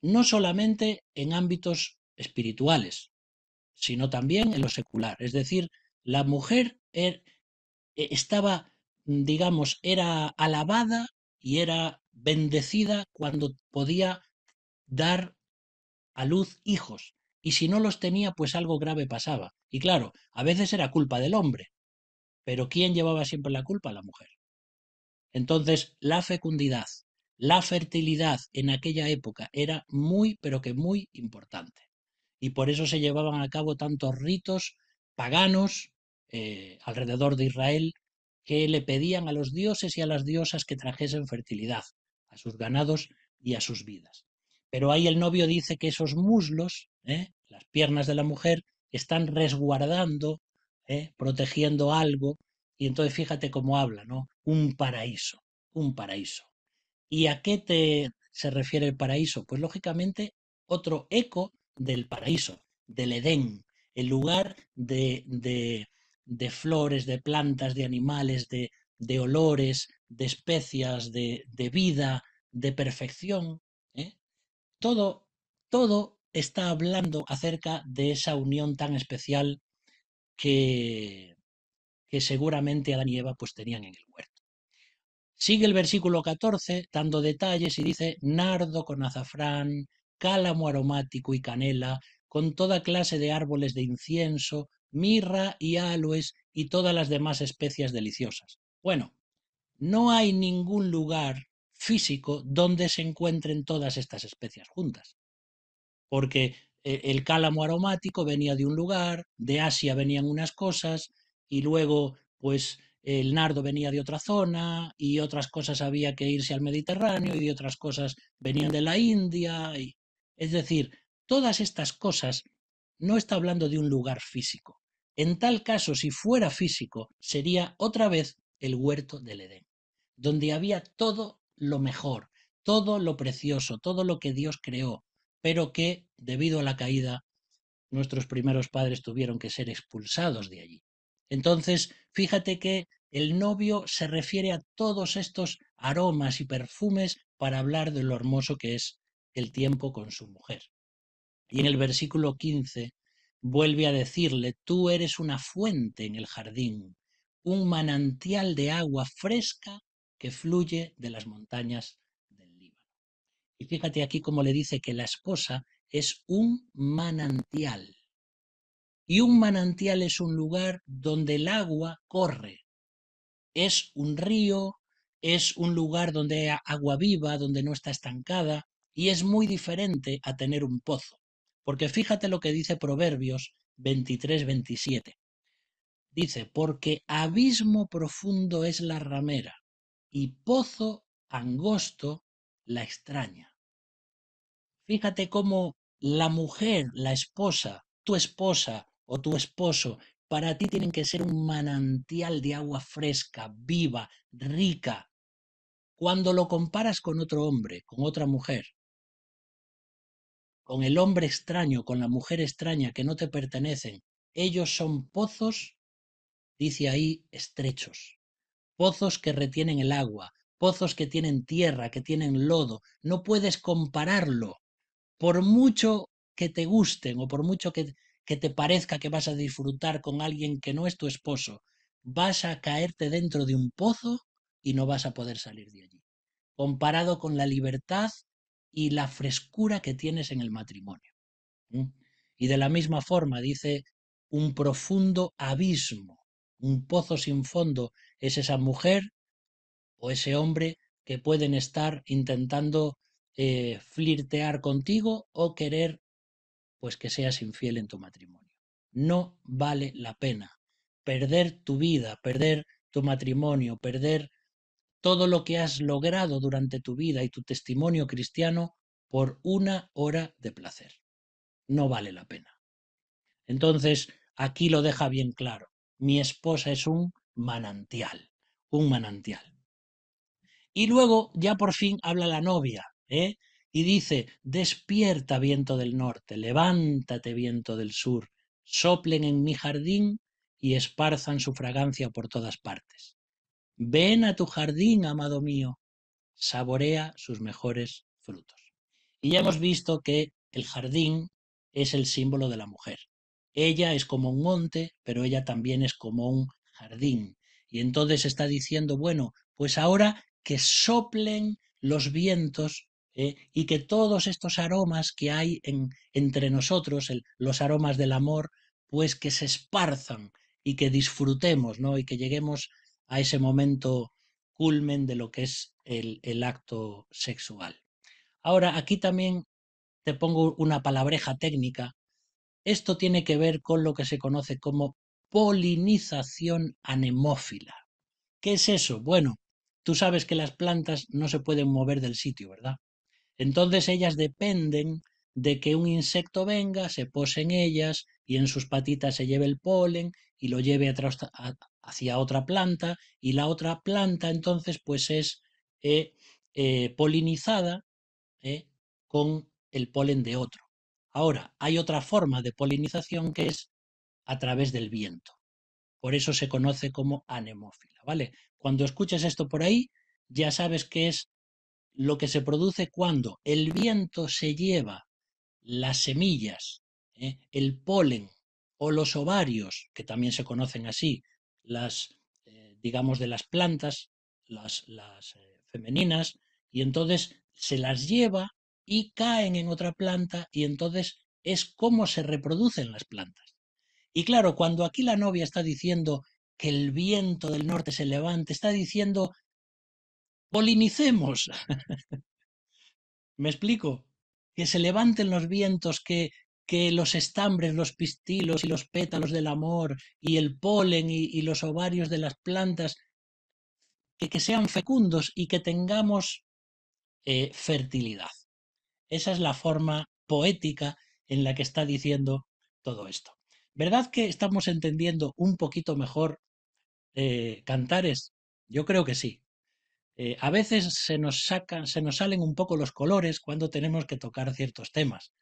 No solamente en ámbitos espirituales, sino también en lo secular. Es decir, la mujer er, e, estaba, digamos, era alabada y era bendecida cuando podía dar a luz hijos, y si no los tenía, pues algo grave pasaba. Y claro, a veces era culpa del hombre, pero ¿quién llevaba siempre la culpa? La mujer. Entonces, la fecundidad, la fertilidad en aquella época era muy, pero que muy importante. Y por eso se llevaban a cabo tantos ritos paganos eh, alrededor de Israel que le pedían a los dioses y a las diosas que trajesen fertilidad a sus ganados y a sus vidas. Pero ahí el novio dice que esos muslos, ¿eh? las piernas de la mujer, están resguardando, ¿eh? protegiendo algo, y entonces fíjate cómo habla, ¿no? Un paraíso, un paraíso. ¿Y a qué te se refiere el paraíso? Pues lógicamente otro eco del paraíso, del Edén, el lugar de, de flores, de plantas, de animales, de, de olores, de especias, de, de vida, de perfección. ¿eh? Todo, todo está hablando acerca de esa unión tan especial que, que seguramente Adán y Eva pues tenían en el huerto. Sigue el versículo 14 dando detalles y dice nardo con azafrán, cálamo aromático y canela, con toda clase de árboles de incienso, mirra y aloes y todas las demás especias deliciosas. Bueno, no hay ningún lugar físico donde se encuentren todas estas especias juntas, porque eh, el cálamo aromático venía de un lugar, de Asia venían unas cosas, y luego, pues, el nardo venía de otra zona, y otras cosas había que irse al Mediterráneo, y otras cosas venían de la India. Y... Es decir, todas estas cosas no está hablando de un lugar físico, en tal caso, si fuera físico, sería otra vez el huerto del Edén, donde había todo lo mejor, todo lo precioso, todo lo que Dios creó, pero que, debido a la caída, nuestros primeros padres tuvieron que ser expulsados de allí. Entonces, fíjate que el novio se refiere a todos estos aromas y perfumes para hablar de lo hermoso que es el tiempo con su mujer. Y en el versículo 15 Vuelve a decirle, tú eres una fuente en el jardín, un manantial de agua fresca que fluye de las montañas del Líbano. Y fíjate aquí cómo le dice que la esposa es un manantial. Y un manantial es un lugar donde el agua corre. Es un río, es un lugar donde hay agua viva, donde no está estancada, y es muy diferente a tener un pozo. Porque fíjate lo que dice Proverbios 23-27. Dice, porque abismo profundo es la ramera y pozo angosto la extraña. Fíjate cómo la mujer, la esposa, tu esposa o tu esposo, para ti tienen que ser un manantial de agua fresca, viva, rica. Cuando lo comparas con otro hombre, con otra mujer, con el hombre extraño, con la mujer extraña que no te pertenecen. Ellos son pozos, dice ahí, estrechos. Pozos que retienen el agua, pozos que tienen tierra, que tienen lodo. No puedes compararlo. Por mucho que te gusten o por mucho que, que te parezca que vas a disfrutar con alguien que no es tu esposo, vas a caerte dentro de un pozo y no vas a poder salir de allí. Comparado con la libertad y la frescura que tienes en el matrimonio. Y de la misma forma dice, un profundo abismo, un pozo sin fondo es esa mujer o ese hombre que pueden estar intentando eh, flirtear contigo o querer pues que seas infiel en tu matrimonio. No vale la pena perder tu vida, perder tu matrimonio, perder todo lo que has logrado durante tu vida y tu testimonio cristiano por una hora de placer. No vale la pena. Entonces, aquí lo deja bien claro. Mi esposa es un manantial, un manantial. Y luego ya por fin habla la novia, ¿eh? Y dice, despierta viento del norte, levántate viento del sur, soplen en mi jardín y esparzan su fragancia por todas partes. Ven a tu jardín, amado mío, saborea sus mejores frutos. Y ya hemos visto que el jardín es el símbolo de la mujer. Ella es como un monte, pero ella también es como un jardín. Y entonces está diciendo, bueno, pues ahora que soplen los vientos eh, y que todos estos aromas que hay entre nosotros, los aromas del amor, pues que se esparzan y que disfrutemos, ¿no? Y que lleguemos a ese momento culmen de lo que es el, acto sexual. Ahora, aquí también te pongo una palabreja técnica. Esto tiene que ver con lo que se conoce como polinización anemófila. ¿Qué es eso? Bueno, tú sabes que las plantas no se pueden mover del sitio, ¿verdad? Entonces ellas dependen de que un insecto venga, se pose en ellas y en sus patitas se lleve el polen y lo lleve a, hacia otra planta y la otra planta entonces pues es eh, eh, polinizada eh, con el polen de otro. Ahora, hay otra forma de polinización que es a través del viento. Por eso se conoce como anemófila, ¿vale? Cuando escuches esto por ahí, ya sabes que es lo que se produce cuando el viento se lleva las semillas, el polen o los ovarios, que también se conocen así, las, eh, digamos, de las plantas, las, las eh, femeninas, y entonces se las lleva y caen en otra planta y entonces es cómo se reproducen las plantas. Y claro, cuando aquí la novia está diciendo que el viento del norte se levante, está diciendo, polinicemos. ¿Me explico? Que se levanten los vientos, que que los estambres, los pistilos y los pétalos del amor y el polen y, los ovarios de las plantas, que, que, sean fecundos y que tengamos eh, fertilidad. Esa es la forma poética en la que está diciendo todo esto. ¿Verdad que estamos entendiendo un poquito mejor eh, cantares? Yo creo que sí. Eh, a veces se nos, sacan, se nos salen un poco los colores cuando tenemos que tocar ciertos temas,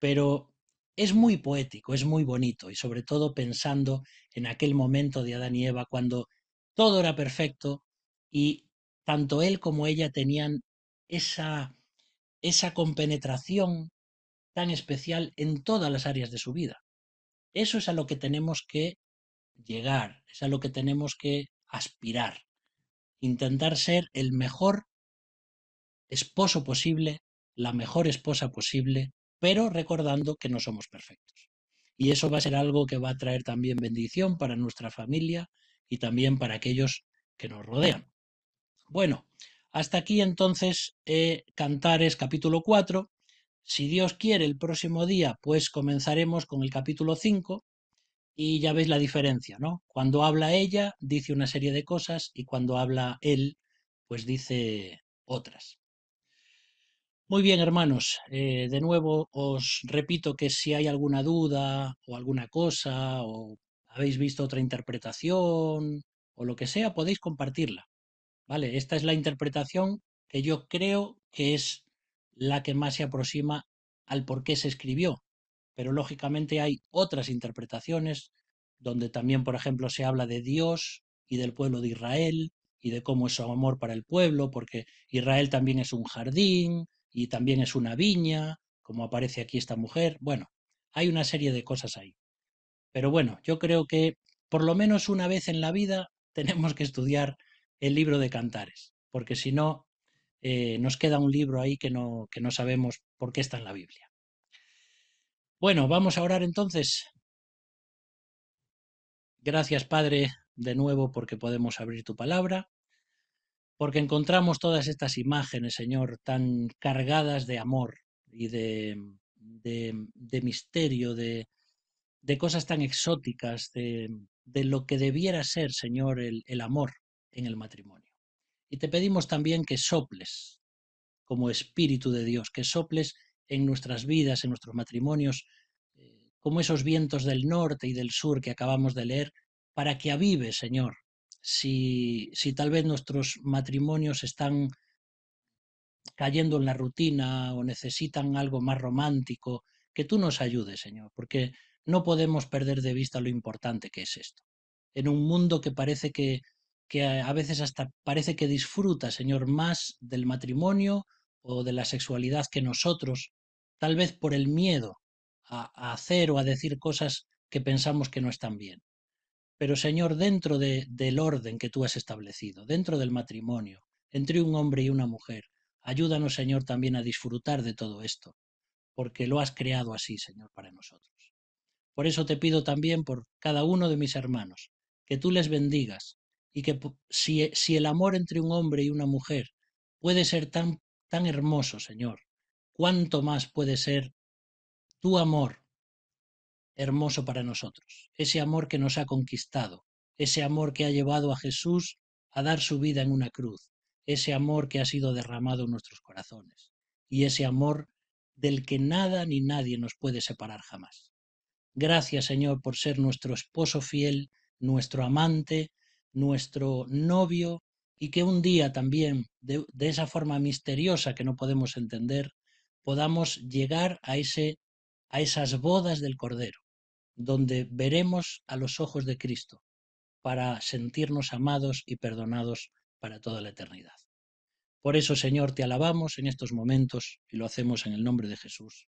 pero es muy poético, es muy bonito, y sobre todo pensando en aquel momento de Adán y Eva cuando todo era perfecto y tanto él como ella tenían esa, esa compenetración tan especial en todas las áreas de su vida. Eso es a lo que tenemos que llegar, es a lo que tenemos que aspirar, intentar ser el mejor esposo posible, la mejor esposa posible pero recordando que no somos perfectos. Y eso va a ser algo que va a traer también bendición para nuestra familia y también para aquellos que nos rodean. Bueno, hasta aquí entonces eh, Cantares capítulo 4. Si Dios quiere, el próximo día pues comenzaremos con el capítulo 5 y ya veis la diferencia, ¿no? Cuando habla ella dice una serie de cosas y cuando habla él pues dice otras. Muy bien, hermanos. Eh, de nuevo os repito que si hay alguna duda o alguna cosa o habéis visto otra interpretación o lo que sea, podéis compartirla. Vale, esta es la interpretación que yo creo que es la que más se aproxima al por qué se escribió. Pero lógicamente hay otras interpretaciones donde también, por ejemplo, se habla de Dios y del pueblo de Israel y de cómo es su amor para el pueblo, porque Israel también es un jardín y también es una viña, como aparece aquí esta mujer. Bueno, hay una serie de cosas ahí. Pero bueno, yo creo que por lo menos una vez en la vida tenemos que estudiar el libro de cantares, porque si no, eh, nos queda un libro ahí que no, que no sabemos por qué está en la Biblia. Bueno, vamos a orar entonces. Gracias, Padre, de nuevo porque podemos abrir tu palabra porque encontramos todas estas imágenes, Señor, tan cargadas de amor y de, misterio, de, cosas tan exóticas, de, lo que debiera ser, Señor, el, el amor en el matrimonio. Y te pedimos también que soples como Espíritu de Dios, que soples en nuestras vidas, en nuestros matrimonios, eh, como esos vientos del norte y del sur que acabamos de leer, para que avive, Señor, si, tal vez nuestros matrimonios están cayendo en la rutina o necesitan algo más romántico, que tú nos ayudes, Señor, porque no podemos perder de vista lo importante que es esto. En un mundo que parece que, a veces hasta parece que disfruta, Señor, más del matrimonio o de la sexualidad que nosotros, tal vez por el miedo a hacer o a decir cosas que pensamos que no están bien. Pero Señor, dentro del orden que tú has establecido, dentro del matrimonio, entre un hombre y una mujer, ayúdanos, Señor, también a disfrutar de todo esto, porque lo has creado así, Señor, para nosotros. Por eso te pido también por cada uno de mis hermanos, que tú les bendigas y que si, el amor entre un hombre y una mujer puede ser tan, tan hermoso, Señor, cuánto más puede ser tu amor hermoso para nosotros, ese amor que nos ha conquistado, ese amor que ha llevado a Jesús a dar su vida en una cruz, ese amor que ha sido derramado en nuestros corazones, y ese amor del que nada ni nadie nos puede separar jamás. Gracias, Señor, por ser nuestro esposo fiel, nuestro amante, nuestro novio, y que un día también, de, esa forma misteriosa que no podemos entender, podamos llegar a, ese, a esas bodas del Cordero, donde veremos a los ojos de Cristo para sentirnos amados y perdonados para toda la eternidad. Por eso, Señor, te alabamos en estos momentos y lo hacemos en el nombre de Jesús.